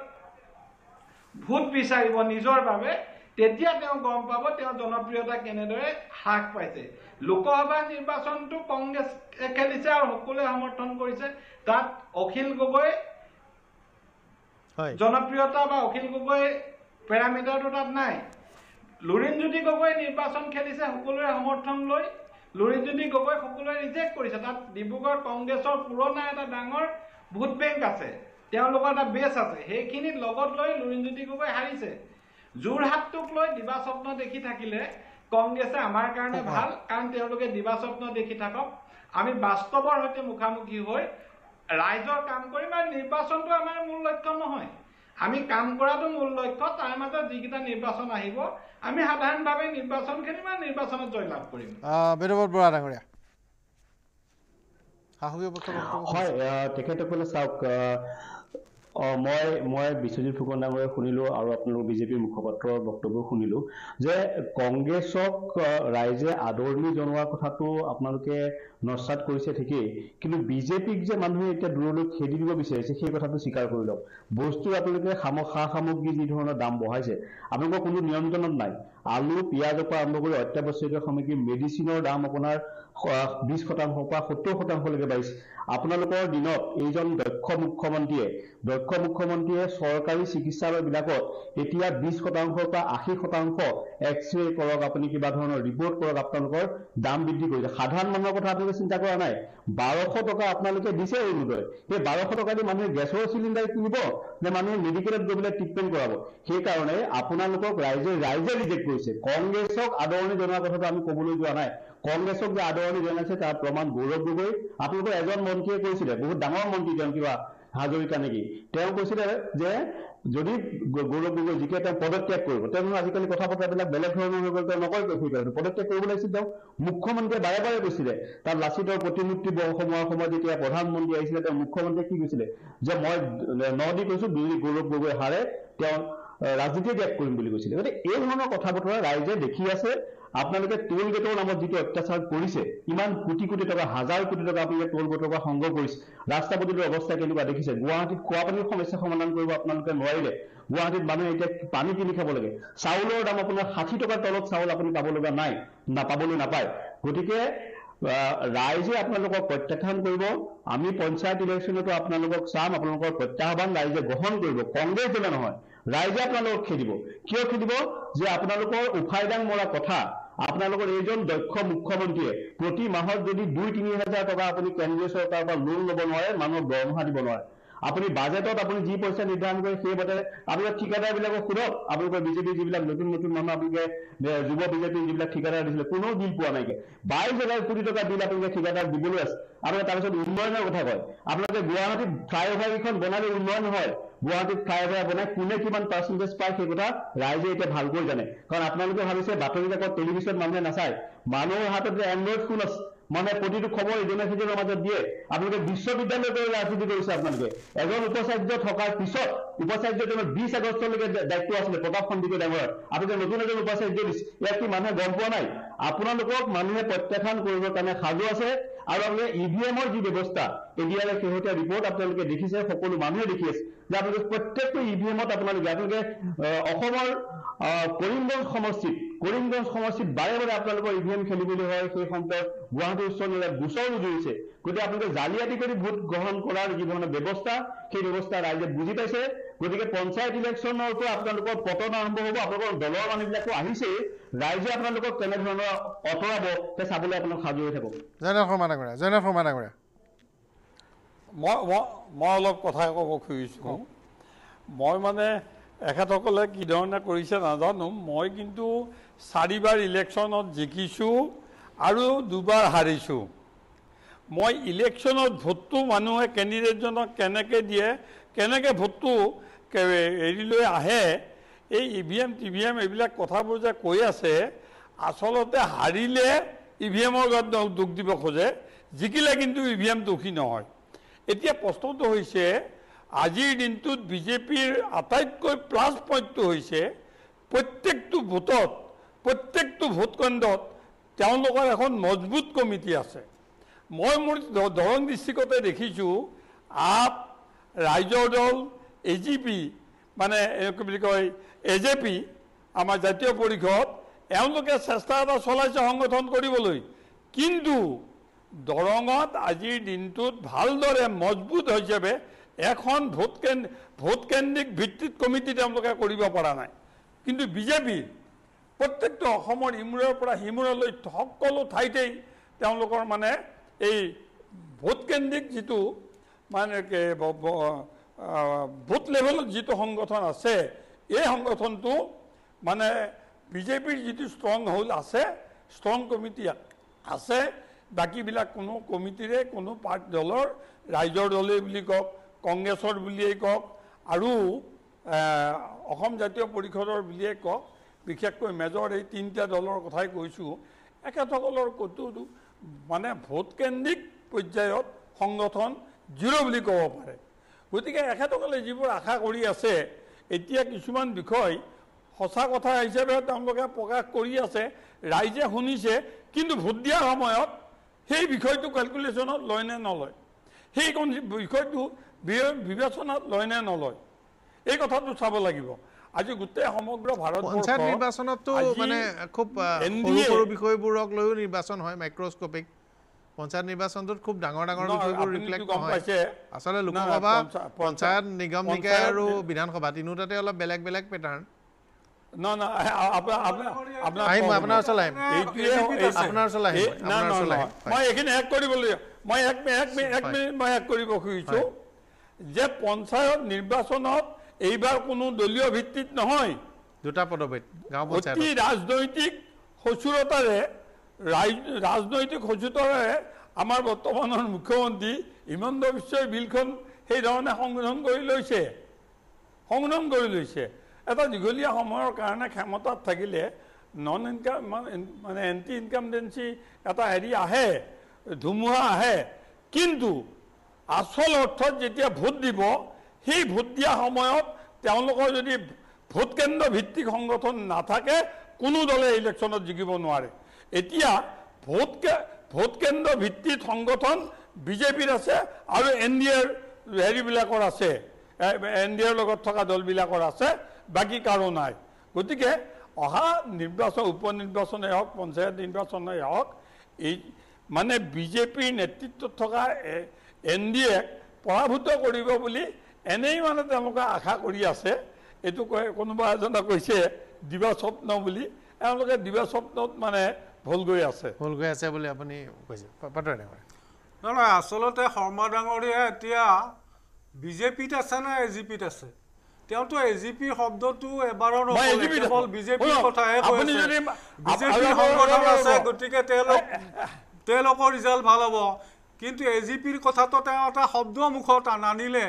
ভোট বিচাৰিব নিজৰ বাবে তেতিয়া তেওঁ গম পাব তেওঁৰ জনপ্ৰিয়তা কেনেদৰে হ্ৰাস পাইছে লোকসভা নিৰ্বাচনটো কংগ্ৰেছে খেলিছে আৰু সকলোৱে সমৰ্থন কৰিছে তাত অখিল গগৈ জনপ্ৰিয়তা বা অখিল গগৈ পেৰামিটাৰটো তাত নাই লুৰিণজ্যোতি গগৈ নিৰ্বাচন খেলিছে সকলোৱে সমৰ্থন লৈ লুৰিণজ্যোতি গগৈ সকলোৱে ৰিজেক্ট কৰিছে তাত ডিব্ৰুগড় কংগ্ৰেছৰ পুৰণা এটা ডাঙৰ ভোট বেংক আছে তেওঁলোকৰ এটা বেছ আছে সেইখিনিত লগত লৈ লুৰিণজ্যোতি গগৈ হাৰিছে যোৰহাটটোক লৈ দিবা স্বপ্ন দেখি থাকিলে কংগ্ৰেছে আমাৰ কাৰণে ভাল কাৰণ তেওঁলোকে দিবা স্বপ্ন দেখি থাকক আমি বাস্তৱৰ সৈতে মুখামুখি হৈ ৰাইজৰ কাম কৰিম আৰু নিৰ্বাচনটো আমাৰ মূল লক্ষ্য নহয় আমি কাম কৰাটো মূল লক্ষ্য তাৰ মাজত যিকেইটা নিৰ্বাচন আহিব আমি সাধাৰণভাৱে নিৰ্বাচন খেলিম আৰু নিৰ্বাচনত জয়লাভ কৰিম ডাঙৰীয়া হয় তেখেতসকলে চাওক অঁ মই মই বিশ্বজিৎ ফুকন ডাঙৰে শুনিলো আৰু আপোনালোকৰ বিজেপিৰ মুখপাত্ৰৰ বক্তব্য শুনিলো যে কংগ্ৰেছক ৰাইজে আদৰণি জনোৱা কথাটো আপোনালোকে নস্বাত কৰিছে ঠিকেই কিন্তু বিজেপিক যে মানুহে এতিয়া দূৰলৈ খেদি দিব বিচাৰিছে সেই কথাটো স্বীকাৰ কৰি লওক বস্তু আপোনালোকে সাম সা সামগ্ৰী যি ধৰণৰ দাম বঢ়াইছে আপোনালোকৰ কোনো নিয়ন্ত্ৰণত নাই আলু পিয়াজৰ পৰা আৰম্ভ কৰি অত্যাৱশ্যকীয় সামগ্ৰী মেডিচিনৰ দাম আপোনাৰ বিশ শতাংশৰ পৰা সত্তৰ শতাংশলৈকে বাঢ়িছে আপোনালোকৰ দিনত এইজন দক্ষ মুখ্যমন্ত্ৰীয়ে দক্ষ মুখ্যমন্ত্ৰীয়ে চৰকাৰী চিকিৎসালয় বিলাকত এতিয়া বিশ শতাংশৰ পৰা আশী শতাংশ এক্স ৰে কৰক আপুনি কিবা ধৰণৰ ৰিপৰ্ট কৰক আপোনালোকৰ দাম বৃদ্ধি কৰিছে সাধাৰণ মানুহৰ কথা আপোনালোকে চিন্তা কৰা নাই বাৰশ টকা আপোনালোকে দিছে অৰুণোদয় সেই বাৰশ টকা দি মানুহে গেছৰ চিলিণ্ডাৰ কিনিব নে মানুহে মেডিকেলত গৈ পেলাই ট্ৰিটমেণ্ট কৰাব সেইকাৰণে আপোনালোকক ৰাইজে ৰাইজে ৰিজেক্ট কৰিছে কংগ্ৰেছক আদৰণি জনোৱাৰ কথাটো আমি কবলৈ যোৱা নাই কংগ্ৰেছক যে আদৰণি জনাইছে তাৰ প্ৰমাণ গৌৰৱ গগৈ আপোনালোকৰ এজন মন্ত্ৰীয়ে কৈছিলে বহুত ডাঙৰ মন্ত্ৰী তেওঁ কিবা হাজৰিকা নেকি তেওঁ কৈছিলে যে যদি গৌৰৱ গগৈ জিকে তেওঁ পদত্যাগ কৰিব তেওঁ আজিকালি কথা বতৰাবিলাক বেলেগ ধৰণৰ হৈ গ'ল তেওঁ নকৰিব সেইকাৰণে পদত্যাগ কৰিব লাগিছিল তেওঁ মুখ্যমন্ত্ৰীয়ে বাৰে বাৰে কৈছিলে তাত লাচিতৰ প্ৰতিমূৰ্তি সময়ৰ সময়ত যেতিয়া প্ৰধানমন্ত্ৰী আহিছিলে তেওঁ মুখ্যমন্ত্ৰীয়ে কি কৈছিলে যে মই ন দি কৈছো দুই গৌৰৱ গগৈ হাৰে তেওঁ ৰাজনীতি ত্যাগ কৰিম বুলি কৈছিলে গতিকে এই ধৰণৰ কথা বতৰা ৰাইজে দেখি আছে আপোনালোকে টোল গেটৰ নামত যিটো অত্যাচাৰ কৰিছে ইমান কোটি কোটি টকা হাজাৰ কোটি টকা আপোনালোকে টোল গেটৰ পৰা সংগ্ৰহ কৰিছে ৰাস্তা পদূলিৰ অৱস্থা কেনেকুৱা দেখিছে গুৱাহাটীত খোৱা পানীৰ সমস্যা সমাধান কৰিব আপোনালোকে নোৱাৰিলে গুৱাহাটীত মানুহে এতিয়া পানী কিনি খাব লাগে চাউলৰ দাম আপোনাৰ ষাঠি টকাৰ তলত চাউল আপুনি পাব লগা নাই নাপাবলৈ নাপায় গতিকে আহ ৰাইজে আপোনালোকক প্ৰত্যাখ্যান কৰিব আমি পঞ্চায়ত ইলেকশ্যনতো আপোনালোকক চাম আপোনালোকৰ প্ৰত্যাহ্বান ৰাইজে গ্ৰহণ কৰিব কংগ্ৰেছ দলে নহয় ৰাইজে আপোনালোকক খেদিব কিয় খেদিব যে আপোনালোকৰ উফাইদাং মৰা কথা আপোনালোকৰ এইজন দক্ষ মুখ্যমন্ত্ৰীয়ে প্ৰতি মাহত যদি দুই তিনি হাজাৰ টকা আপুনি কেন্দ্ৰীয় চৰকাৰৰ পৰা লোন ল'ব নোৱাৰে মানুহক দৰমহা দিব নোৱাৰে আপুনি বাজেটত আপুনি যি পইচা নিৰ্ধাৰণ কৰে সেইবাবে আপোনালোকৰ ঠিকাদাৰবিলাকক সোধক আপোনালোকৰ বিজেপিৰ যিবিলাক নতুন নতুন মানুহ আপোনালোকে যুৱ বিজেপিৰ যিবিলাক ঠিকাদাৰ দিছিলে কোনো বিল পোৱা নাইকে বাইছ হাজাৰ কোটি টকা বিল আপোনালোকে ঠিকাদাৰ দিবলৈ আছে আপোনালোকে তাৰপিছত উন্নয়নৰ কথা কয় আপোনালোকে গুৱাহাটীত ফ্লাইঅভাৰ কেইখন বনালে উন্নয়ন হয় গুৱাহাটীত ফ্লাই অভাৰ বনাই কোনে কিমান পাৰ্চেণ্টেজ পায় সেই কথা ৰাইজে এতিয়া ভালকৈ জানে কাৰণ আপোনালোকে ভাবিছে বাতৰি বাতৰিবিলাকত টেলিভিশ্যন মানুহে নাচায় মানুহৰ হাতত যে এণ্ড্ৰইড ফোন আছে মানে প্ৰতিটো খবৰ ইজনে সিজনৰ মাজত দিয়ে আপোনালোকে বিশ্ববিদ্যালয়লৈ ৰাজনীতি কৰিছে আপোনালোকে এজন উপাচাৰ্য থকাৰ পিছত উপাচাৰ্য তেওঁ বিশ আগষ্টলৈকে দায়িত্ব আছিলে প্ৰতাপ সন্দিকে ডাঙৰ আপোনালোকে নতুন এজন উপাচাৰ্য দিছে ইয়াত কি মানুহে গম পোৱা নাই আপোনালোকক মানুহে প্ৰত্যাখ্যান কৰিবৰ কাৰণে সাজু আছে আৰু আপোনাৰ e ই ভি এমৰ যি ব্যৱস্থা এতিয়ালৈ শেহতীয়া ৰিপৰ্ট আপোনালোকে দেখিছে সকলো মানুহে দেখি আছে যে আপোনালোকে প্ৰত্যেকটো ই e ভি আপোনালোকে আপোনালোকে অসমৰ কৰিমগঞ্জ সমষ্টিত কৰিমগঞ্জ সমষ্টিত বাৰে বাৰে আপোনালোকৰ ই ভি এম খেলিবলৈ হয় সেই সন্দৰ্ভত গুৱাহাটী উচ্চ ন্যায়ালয়ত গোচৰ ৰুজুৰিছে গতিকে আপোনালোকে জালিয়াতি কৰি ভোট গ্ৰহণ কৰাৰ যি ধৰণৰ ব্যৱস্থা সেই ব্যৱস্থা ৰাইজে বুজি পাইছে গতিকে পঞ্চায়ত ইলেকশ্যনৰ পৰা আপোনালোকৰ পতন আৰম্ভ হ'ব আপোনালোকৰ দলৰ মানুহবিলাকো আহিছেই ৰাইজে আপোনালোকক কেনেধৰণৰ আঁতৰাব সেই চাবলৈ আপোনাক সাজু হৈ থাকক জয়নাথ শৰ্মা ডাঙৰীয়া জয়নাথ শৰ্মা ডাঙৰীয়া মই মই অলপ কথা ক'ব খুজিছো মই মানে এখেতসকলে কি ধৰণে কৰিছে নাজানো মই কিন্তু চাৰিবাৰ ইলেকশ্যনত জিকিছোঁ আৰু দুবাৰ হাৰিছো মই ইলেকশ্যনত ভোটটো মানুহে কেণ্ডিডেটজনক কেনেকৈ দিয়ে কেনেকৈ ভোটটো হেৰিলৈ আহে এই E V M T V M এইবিলাক কথাবোৰ যে কৈ আছে আচলতে হাৰিলে ই ভি এমৰ গাত দুখ দিব খোজে জিকিলে কিন্তু ই ভি এম দোষী নহয় এতিয়া প্ৰশ্নটো হৈছে আজিৰ দিনটোত বিজেপিৰ আটাইতকৈ প্লাছ পইণ্টটো হৈছে প্ৰত্যেকটো ভোটত প্ৰত্যেকটো ভোটকেন্দ্ৰত তেওঁলোকৰ এখন মজবুত কমিটি আছে মই মোৰ দৰং ডিষ্ট্ৰিক্টতে দেখিছোঁ আপ ৰাইজৰ দল এ জি পি মানে কি বুলি কয় এ জে পি আমাৰ জাতীয় পৰিষদ এওঁলোকে চেষ্টা এটা চলাইছে সংগঠন কৰিবলৈ কিন্তু দৰঙত আজিৰ দিনটোত ভালদৰে মজবুত হিচাপে এখন ভোট কেন্দ্ৰ ভোট কেন্দ্ৰিক ভিত্তিত কমিটি তেওঁলোকে কৰিব পৰা নাই কিন্তু বিজেপিৰ প্ৰত্যেকটো অসমৰ ইমূৰৰ পৰা সিমূৰলৈ সকলো ঠাইতেই তেওঁলোকৰ মানে এই ভোটকেন্দ্ৰিক যিটো মানে বুথ লেভেলত যিটো সংগঠন আছে এই সংগঠনটো মানে বিজেপিৰ যিটো ষ্ট্ৰং হ'ল আছে ষ্ট্ৰং কমিটি আছে বাকীবিলাক কোনো কমিটিৰে কোনো পাৰ্ট দলৰ ৰাইজৰ দলেই বুলি কওক কংগ্ৰেছৰ বুলিয়েই কওক আৰু অসম জাতীয় পৰিষদৰ বুলিয়েই কওক বিশেষকৈ মেজৰ এই তিনিটা দলৰ কথাই কৈছোঁ একেসকলৰ ক'তো মানে ভোটকেন্দ্ৰিক পৰ্যায়ত সংগঠন জিৰ' বুলি ক'ব পাৰে গতিকে এখেতসকলে যিবোৰ আশা কৰি আছে এতিয়া কিছুমান বিষয় সঁচা কথা হিচাপে তেওঁলোকে প্ৰকাশ কৰি আছে ৰাইজে শুনিছে কিন্তু ভোট দিয়াৰ সময়ত সেই বিষয়টো কেলকুলেশ্যনত লয় নে নলয় সেই বিষয়টো বিবেচনাত লয় নে নলয় এই কথাটো চাব লাগিব আজি গোটেই সমগ্ৰ ভাৰত পঞ্চায়ত নিৰ্বাচনতো মানে খুব এন ডি এ বিষয়বোৰক লৈও নিৰ্বাচন হয় মাইক্ৰস্কপিক পঞ্চায়ত নিৰ্বাচনটোত খুব ডাঙৰ ডাঙৰ বিষয়বোৰ ৰিফ্লেক্ট নহয় আচলতে লোকসভা পঞ্চায়ত নিগম নিকায় আৰু বিধানসভা তিনিওটাতে অলপ বেলেগ বেলেগ পেটাৰ্ণ যে পঞ্চায়ত নিৰ্বাচনত এইবাৰ কোনো দলীয় ভিত্তিত নহয় দুটা পদবীত ৰাজনৈতিক সচুৰতাৰে ৰাজনৈতিক সচেতনেৰে আমাৰ বৰ্তমানৰ মুখ্যমন্ত্ৰী হিমন্ত বিশ্বই বিলখন সেইধৰণে সংশোধন কৰি লৈছে সংশোধন কৰি লৈছে এটা দীঘলীয়া সময়ৰ কাৰণে ক্ষমতাত থাকিলে নন ইনকাম মানে এণ্টি ইনকামডেঞ্চি এটা হেৰি আহে ধুমুহা আহে কিন্তু আচল অৰ্থত যেতিয়া ভোট দিব সেই ভোট দিয়া সময়ত তেওঁলোকৰ যদি ভোটকেন্দ্ৰ ভিত্তিক সংগঠন নাথাকে কোনো দলে ইলেকশ্যনত জিকিব নোৱাৰে এতিয়া ভোট কে ভোট কেন্দ্ৰ ভিত্তিক সংগঠন বিজেপিৰ আছে আৰু এন ডি এৰ হেৰিবিলাকৰ আছে এন ডি এৰ লগত থকা দলবিলাকৰ আছে বাকী কাৰো নাই গতিকে অহা নিৰ্বাচন উপ নিৰ্বাচনেই হওক পঞ্চায়ত নিৰ্বাচনেই হওক এই মানে বিজেপিৰ নেতৃত্বত থকা এন ডি এক পৰাভূত কৰিব বুলি এনেই মানে তেওঁলোকে আশা কৰি আছে এইটো কোনোবা এজনে কৈছে দিবা স্বপ্ন বুলি এওঁলোকে দিবা স্বপ্নত মানে ভুল গৈ আছে ভুল গৈ আছে বুলি আপুনি কৈছে পাটোৱাৰী নহয় নহয় আচলতে শৰ্মা ডাঙৰীয়া এতিয়া বি জে পিত আছে নে এ জি পিত আছে তেওঁতো এ জি পি শব্দটো এবাৰ নহ'ল বিজেপিৰ কথাহে বিজেপিৰ সংগঠন আছে গতিকে তেওঁলোক তেওঁলোকৰ ৰিজাল্ট ভাল হ'ব কিন্তু এ জি পিৰ কথাটো তেওঁ এটা শব্দ মুখত নানিলে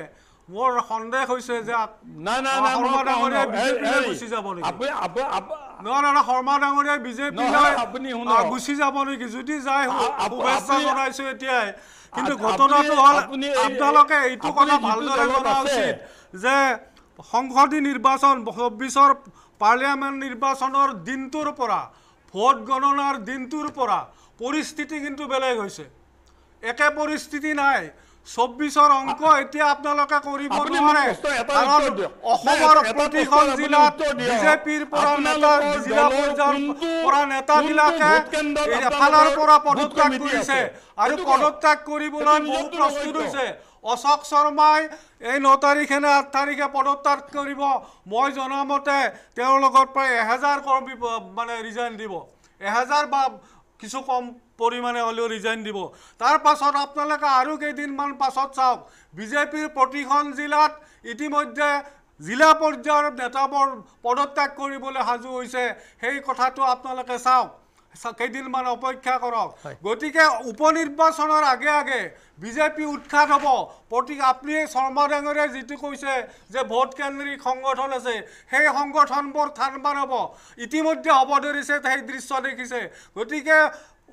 মোৰ সন্দেহ হৈছে যে শৰ্মা ডাঙৰীয়া বিজেপিলৈ গুচি যাব নহয় নহয় শৰ্মা ডাঙৰীয়াই বিজেপি গুচি যাব নেকি যদি যায় শুভেচ্ছা জনাইছো এতিয়াই কিন্তু ঘটনাটো হ'ল আপোনালোকে এইটো কথা ভালদৰে জনা উচিত যে সংসদীয় নিৰ্বাচন চৌব্বিছৰ পাৰ্লিয়ামেণ্ট নিৰ্বাচনৰ দিনটোৰ পৰা ভোট গণনাৰ দিনটোৰ পৰা পৰিস্থিতি কিন্তু বেলেগ হৈছে একে পৰিস্থিতি নাই চৌব্বিশৰ অংক এতিয়া আপোনালোকে কৰিব নোৱাৰে কাৰণ অসমৰ প্ৰতিখন জিলাত বিজেপিৰ পৰা নেতা জিলা পৰ্যায়ৰ পৰা নেতাবিলাকে এফালৰ পৰা আৰু পদত্যাগ কৰিবলৈ বহু প্ৰস্তুত হৈছে অশোক শৰ্মাই এই ন তাৰিখে নে আঠ তাৰিখে পদত্যাগ কৰিব মই জনামতে তেওঁৰ লগত প্ৰায় এহেজাৰ মানে ৰিজাইন দিব এহেজাৰ বা কিছু কম পৰিমাণে হলেও ৰিজাইন দিব তাৰ পাছত আপোনালোকে আৰু কেইদিনমান পাছত চাও বিজেপিৰ প্ৰতিখন জিলাত ইতিমধ্যে জিলা পৰ্যায়ৰ নেতাবোৰ পদত্যাগ কৰিবলৈ সাজু হৈছে সেই কথাটো আপোনালোকে চাওক কেইদিনমান অপেক্ষা কৰক গতিকে উপ নিৰ্বাচনৰ আগে আগে বিজেপি উৎখাত হব প্ৰতি আপনি শৰ্মা ডাঙৰে যদি কৈছে যে ভোট কেন্দ্ৰিক সংগঠন আছে সেই সংগঠনবোৰ থানবান হব ইতিমধ্যে হব ধৰিছে সেই দৃশ্য দেখিছে গতিকে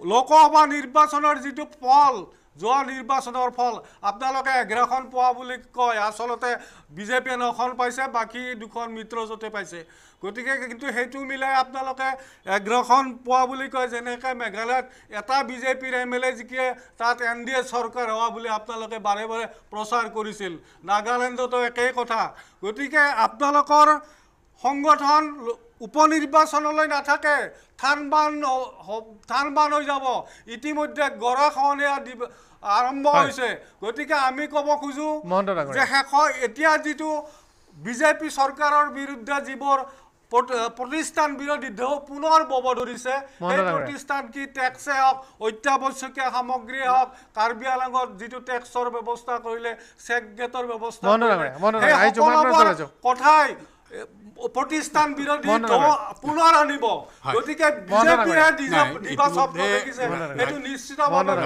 লোকসভা নিৰ্বাচনৰ যিটো ফল যোৱা নিৰ্বাচনৰ ফল আপোনালোকে এঘাৰখন পোৱা বুলি কয় আচলতে বিজেপিয়ে নখন পাইছে বাকী দুখন মিত্ৰজোঁটে পাইছে গতিকে কিন্তু সেইটো মিলাই আপোনালোকে এঘাৰখন পোৱা বুলি কয় যেনেকৈ মেঘালয়ত এটা বিজেপিৰ এম এল এ জিকিয়ে তাত এন ডি এ চৰকাৰ হোৱা বুলি আপোনালোকে বাৰে বাৰে প্ৰচাৰ কৰিছিল নাগালেণ্ডতো একেই কথা গতিকে আপোনালোকৰ সংগঠন উপনিৰ্বাচনলৈ নাথাকে থানবান থানবান হৈ যাব ইতিমধ্যে গৰাখহনীয়া দিব আৰম্ভ হৈছে গতিকে আমি ক'ব খোজোঁ যে শেষৰ এতিয়া যিটো বিজেপি চৰকাৰৰ বিৰুদ্ধে যিবোৰ প্ৰতিষ্ঠান বিৰোধী ঢৌ পুনৰ বব ধৰিছে সেই প্ৰতিষ্ঠান কি টেক্সে হওক অত্যাৱশ্যকীয় সামগ্ৰীয়ে হওক কাৰ্বি আলঙত যিটো টেক্সৰ ব্যৱস্থা কৰিলে চেক গেটৰ ব্যৱস্থা কথাই প্ৰতিষ্ঠান বিৰোধী পুনৰ আনিব গতিকে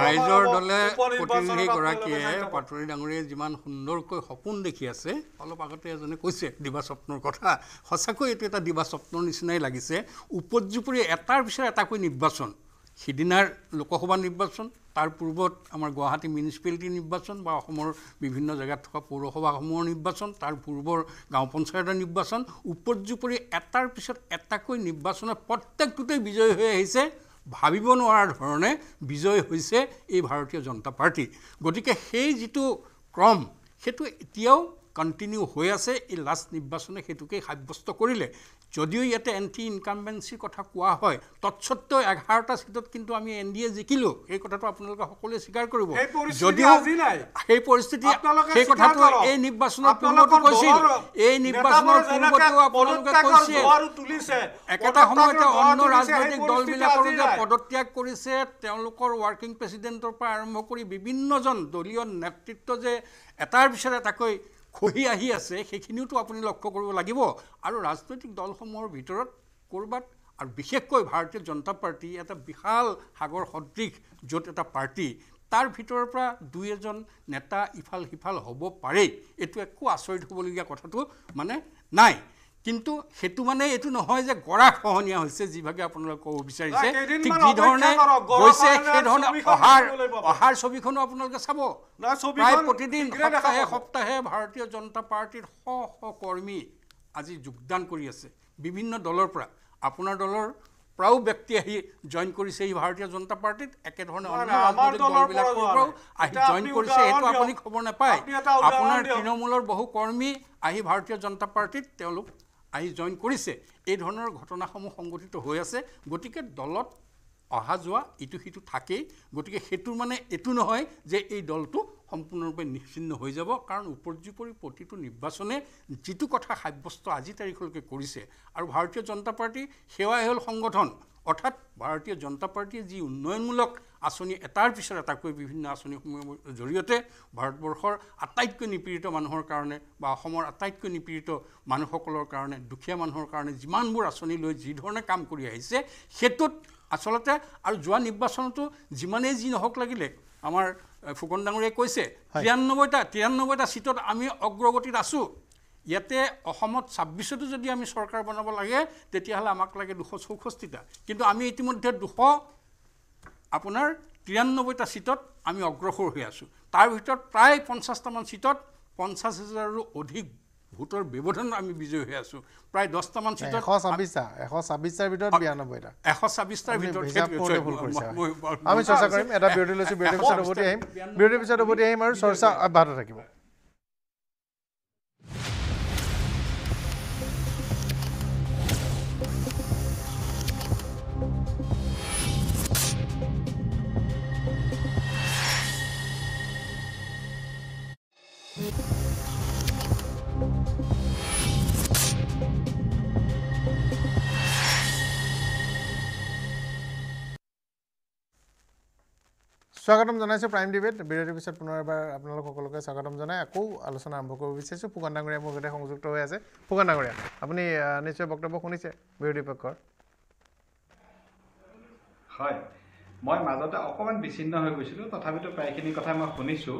ৰাইজৰ দলে প্ৰতিনিধিগৰাকীয়ে পাটৰি ডাঙৰীয়াই যিমান সুন্দৰকৈ সপোন দেখি আছে অলপ আগতে এজনে কৈছে দিবা স্বপ্নৰ কথা সঁচাকৈ এইটো এটা দিবা স্বপ্নৰ নিচিনাই লাগিছে উপজুপুৰি এটাৰ পিছত এটাকৈ নিৰ্বাচন সিদিনাৰ লোকসভা নিৰ্বাচন তাৰ পূৰ্বত আমাৰ গুৱাহাটী মিউনিচিপেলিটি নিৰ্বাচন বা অসমৰ বিভিন্ন জেগাত থকা পৌৰসভাসমূহৰ নিৰ্বাচন তাৰ পূৰ্বৰ গাঁও পঞ্চায়তৰ নিৰ্বাচন উপৰ্যুপৰি এটাৰ পিছত এটাকৈ নিৰ্বাচনত প্ৰত্যেকটোতে বিজয়ী হৈ আহিছে ভাবিব নোৱাৰা ধৰণে বিজয় হৈছে এই ভাৰতীয় জনতা পাৰ্টী গতিকে সেই যিটো ক্ৰম সেইটো এতিয়াও কণ্টিনিউ হৈ আছে এই লাষ্ট নিৰ্বাচনে সেইটোকেই সাব্যস্ত কৰিলে যদিও ইয়াতে এণ্টি ইনকামবেঞ্চিৰ কথা কোৱা হয় তৎসত্বেও এঘাৰটা চিটত কিন্তু আমি এন ডি এ জিকিলোঁ সেই কথাটো আপোনালোকে সকলোৱে স্বীকাৰ কৰিব যদিও সেই পৰিস্থিতি সেই কথাটো এই নিৰ্বাচনৰ পূৰ্বতো কৈছিল এই নিৰ্বাচনৰ পূৰ্বতো আপোনালোকে কৈছে একেটা সময়তে অন্য ৰাজনৈতিক দলবিলাকৰো যে পদত্যাগ কৰিছে তেওঁলোকৰ ৱৰ্কিং প্ৰেচিডেণ্টৰ পৰা আৰম্ভ কৰি বিভিন্নজন দলীয় নেতৃত্ব যে এটাৰ পিছত এটাকৈ খহি আহি আছে সেইখিনিওতো আপুনি লক্ষ্য কৰিব লাগিব আৰু ৰাজনৈতিক দলসমূহৰ ভিতৰত ক'ৰবাত আৰু বিশেষকৈ ভাৰতীয় জনতা পাৰ্টি এটা বিশাল সাগৰ সদৃশ য'ত এটা পাৰ্টি তাৰ ভিতৰৰ পৰা দুই এজন নেতা ইফাল সিফাল হ'ব পাৰেই এইটো একো আচৰিত হ'বলগীয়া কথাটো মানে নাই কিন্তু সেইটো মানে এইটো নহয় যে গৰা খহনীয়া হৈছে যিভাগে আপোনালোকে ক'ব বিচাৰিছে ঠিক যিধৰণে গৈছে সেইধৰণে অহাৰ অহাৰ ছবিখনো আপোনালোকে চাব প্ৰায় প্ৰতিদিন সপ্তাহে সপ্তাহে ভাৰতীয় জনতা পাৰ্টীৰ শ শ কৰ্মী আজি যোগদান কৰি আছে বিভিন্ন দলৰ পৰা আপোনাৰ দলৰ পৰাও ব্যক্তি আহি জইন কৰিছে এই ভাৰতীয় জনতা পাৰ্টীত একেধৰণে আহি জইন কৰিছে সেইটো আপুনি খবৰ নাপায় আপোনাৰ তৃণমূলৰ বহু কৰ্মী আহি ভাৰতীয় জনতা পাৰ্টীত তেওঁলোক আহি জইন কৰিছে এই ধৰণৰ ঘটনাসমূহ সংঘটিত হৈ আছে গতিকে দলত অহা যোৱা ইটো সিটো থাকেই গতিকে সেইটো মানে এইটো নহয় যে এই দলটো সম্পূৰ্ণৰূপে নিশ্চিন্ন হৈ যাব কাৰণ উপৰ্যুপৰি প্ৰতিটো নিৰ্বাচনে যিটো কথা সাব্যস্ত আজি তাৰিখলৈকে কৰিছে আৰু ভাৰতীয় জনতা পাৰ্টীৰ সেৱাই হ'ল সংগঠন অৰ্থাৎ ভাৰতীয় জনতা পাৰ্টীয়ে যি উন্নয়নমূলক আঁচনি এটাৰ পিছত এটাকৈ বিভিন্ন আঁচনিসমূহৰ জৰিয়তে ভাৰতবৰ্ষৰ আটাইতকৈ নিপীড়িত মানুহৰ কাৰণে বা অসমৰ আটাইতকৈ নিপীড়িত মানুহসকলৰ কাৰণে দুখীয়া মানুহৰ কাৰণে যিমানবোৰ আঁচনি লৈ যিধৰণে কাম কৰি আহিছে সেইটোত আচলতে আৰু যোৱা নিৰ্বাচনতো যিমানেই যি নহওক লাগিলে আমাৰ ফুকন ডাঙৰীয়াই কৈছে তিৰান্নব্বৈটা তিৰান্নব্বৈটা চিটত আমি অগ্ৰগতিত আছোঁ ইয়াতে অসমত ছাব্বিছতো যদি আমি চৰকাৰ বনাব লাগে তেতিয়াহ'লে আমাক লাগে দুশ চৌষষ্ঠিটা কিন্তু আমি ইতিমধ্যে দুশ আপোনাৰ তিৰান্নব্বৈটা চিটত আমি অগ্ৰসৰ হৈ আছোঁ তাৰ ভিতৰত প্ৰায় পঞ্চাছটামান চিটত পঞ্চাছ হাজাৰৰো অধিক ভোটৰ ব্যৱধান আমি বিজয়ী হৈ আছোঁ প্ৰায় দহটামান চিটত এশ ছাব্বিছটা এশ ছাব্বিছটাৰ ভিতৰত বিৰানব্বৈটা এশ ছাব্বিছটাৰ ভিতৰত আমি চৰ্চা কৰিম এটা বিৰতি লৈছোঁ বিৰতিৰ পিছত উভতি আহিম বিৰতিৰ পিছত উভতি আহিম আৰু চৰ্চা অব্যাহত থাকিব স্বাগতম জানাইছোঁ প্ৰাইম ডিবেট বিৰতিৰ পিছত পুনৰ এবাৰ আপোনালোক সকলোকে স্বাগতম জনাই আকৌ আলোচনা আৰম্ভ কৰিব বিচাৰিছোঁ ফুকন ডাঙৰীয়া মোৰ সৈতে সংযুক্ত হৈ আছে ফুকন ডাঙৰীয়া আপুনি নিশ্চয় বক্তব্য শুনিছে বিৰোধী পক্ষৰ হয় মই মাজতে অকণমান বিচ্ছিন্ন হৈ গৈছিলোঁ তথাপিতো প্ৰায়খিনি কথা মই শুনিছোঁ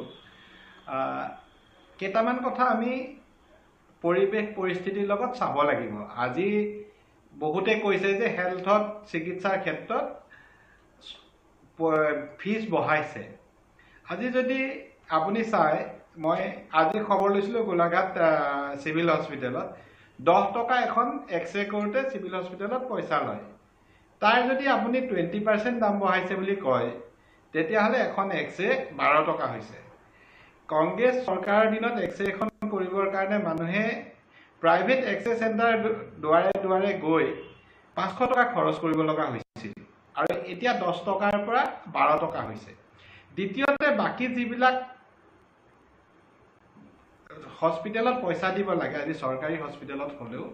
কেইটামান কথা আমি পৰিৱেশ পৰিস্থিতিৰ লগত চাব লাগিব আজি বহুতে কৈছে যে হেল্থত চিকিৎসাৰ ক্ষেত্ৰত ফিজ বঢ়াইছে আজি যদি আপুনি চাই মই আজি খবৰ লৈছিলোঁ গোলাঘাট চিভিল হস্পিটেলত দহ টকা এখন এক্স ৰে কৰোঁতে চিভিল হস্পিটেলত পইচা লয় তাৰ যদি আপুনি টুৱেণ্টি পাৰ্চেণ্ট দাম বঢ়াইছে বুলি কয় তেতিয়াহ'লে এখন এক্স ৰে বাৰ টকা হৈছে কংগ্ৰেছ চৰকাৰৰ দিনত এক্সৰে এখন কৰিবৰ কাৰণে মানুহে প্ৰাইভেট এক্স ৰে চেণ্টাৰ দুৱাৰে দুৱাৰে গৈ পাঁচশ টকা খৰচ কৰিব লগা হৈছিল আৰু এতিয়া দহ টকাৰ পৰা বাৰ টকা হৈছে দ্বিতীয়তে বাকী যিবিলাক হস্পিটেলত পইচা দিব লাগে আজি চৰকাৰী হস্পিটেলত হ'লেও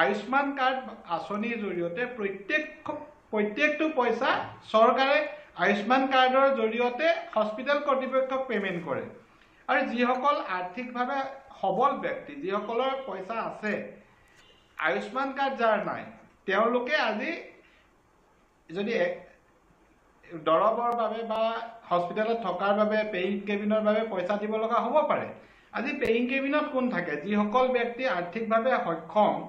আয়ুষ্মান কাৰ্ড আঁচনিৰ জৰিয়তে প্ৰত্যেক প্ৰত্যেকটো পইচা চৰকাৰে আয়ুষ্মান কাৰ্ডৰ জৰিয়তে হস্পিটেল কৰ্তৃপক্ষক পে'মেণ্ট কৰে আৰু যিসকল আৰ্থিকভাৱে সবল ব্যক্তি যিসকলৰ পইচা আছে আয়ুষ্মান কাৰ্ড যাৰ নাই তেওঁলোকে আজি যদি দৰৱৰ বাবে বা হস্পিটেলত থকাৰ বাবে পেয়িং কেবিনৰ বাবে পইচা দিব লগা হ'ব পাৰে আজি পেয়িং কেবিনত কোন থাকে যিসকল ব্যক্তি আৰ্থিকভাৱে সক্ষম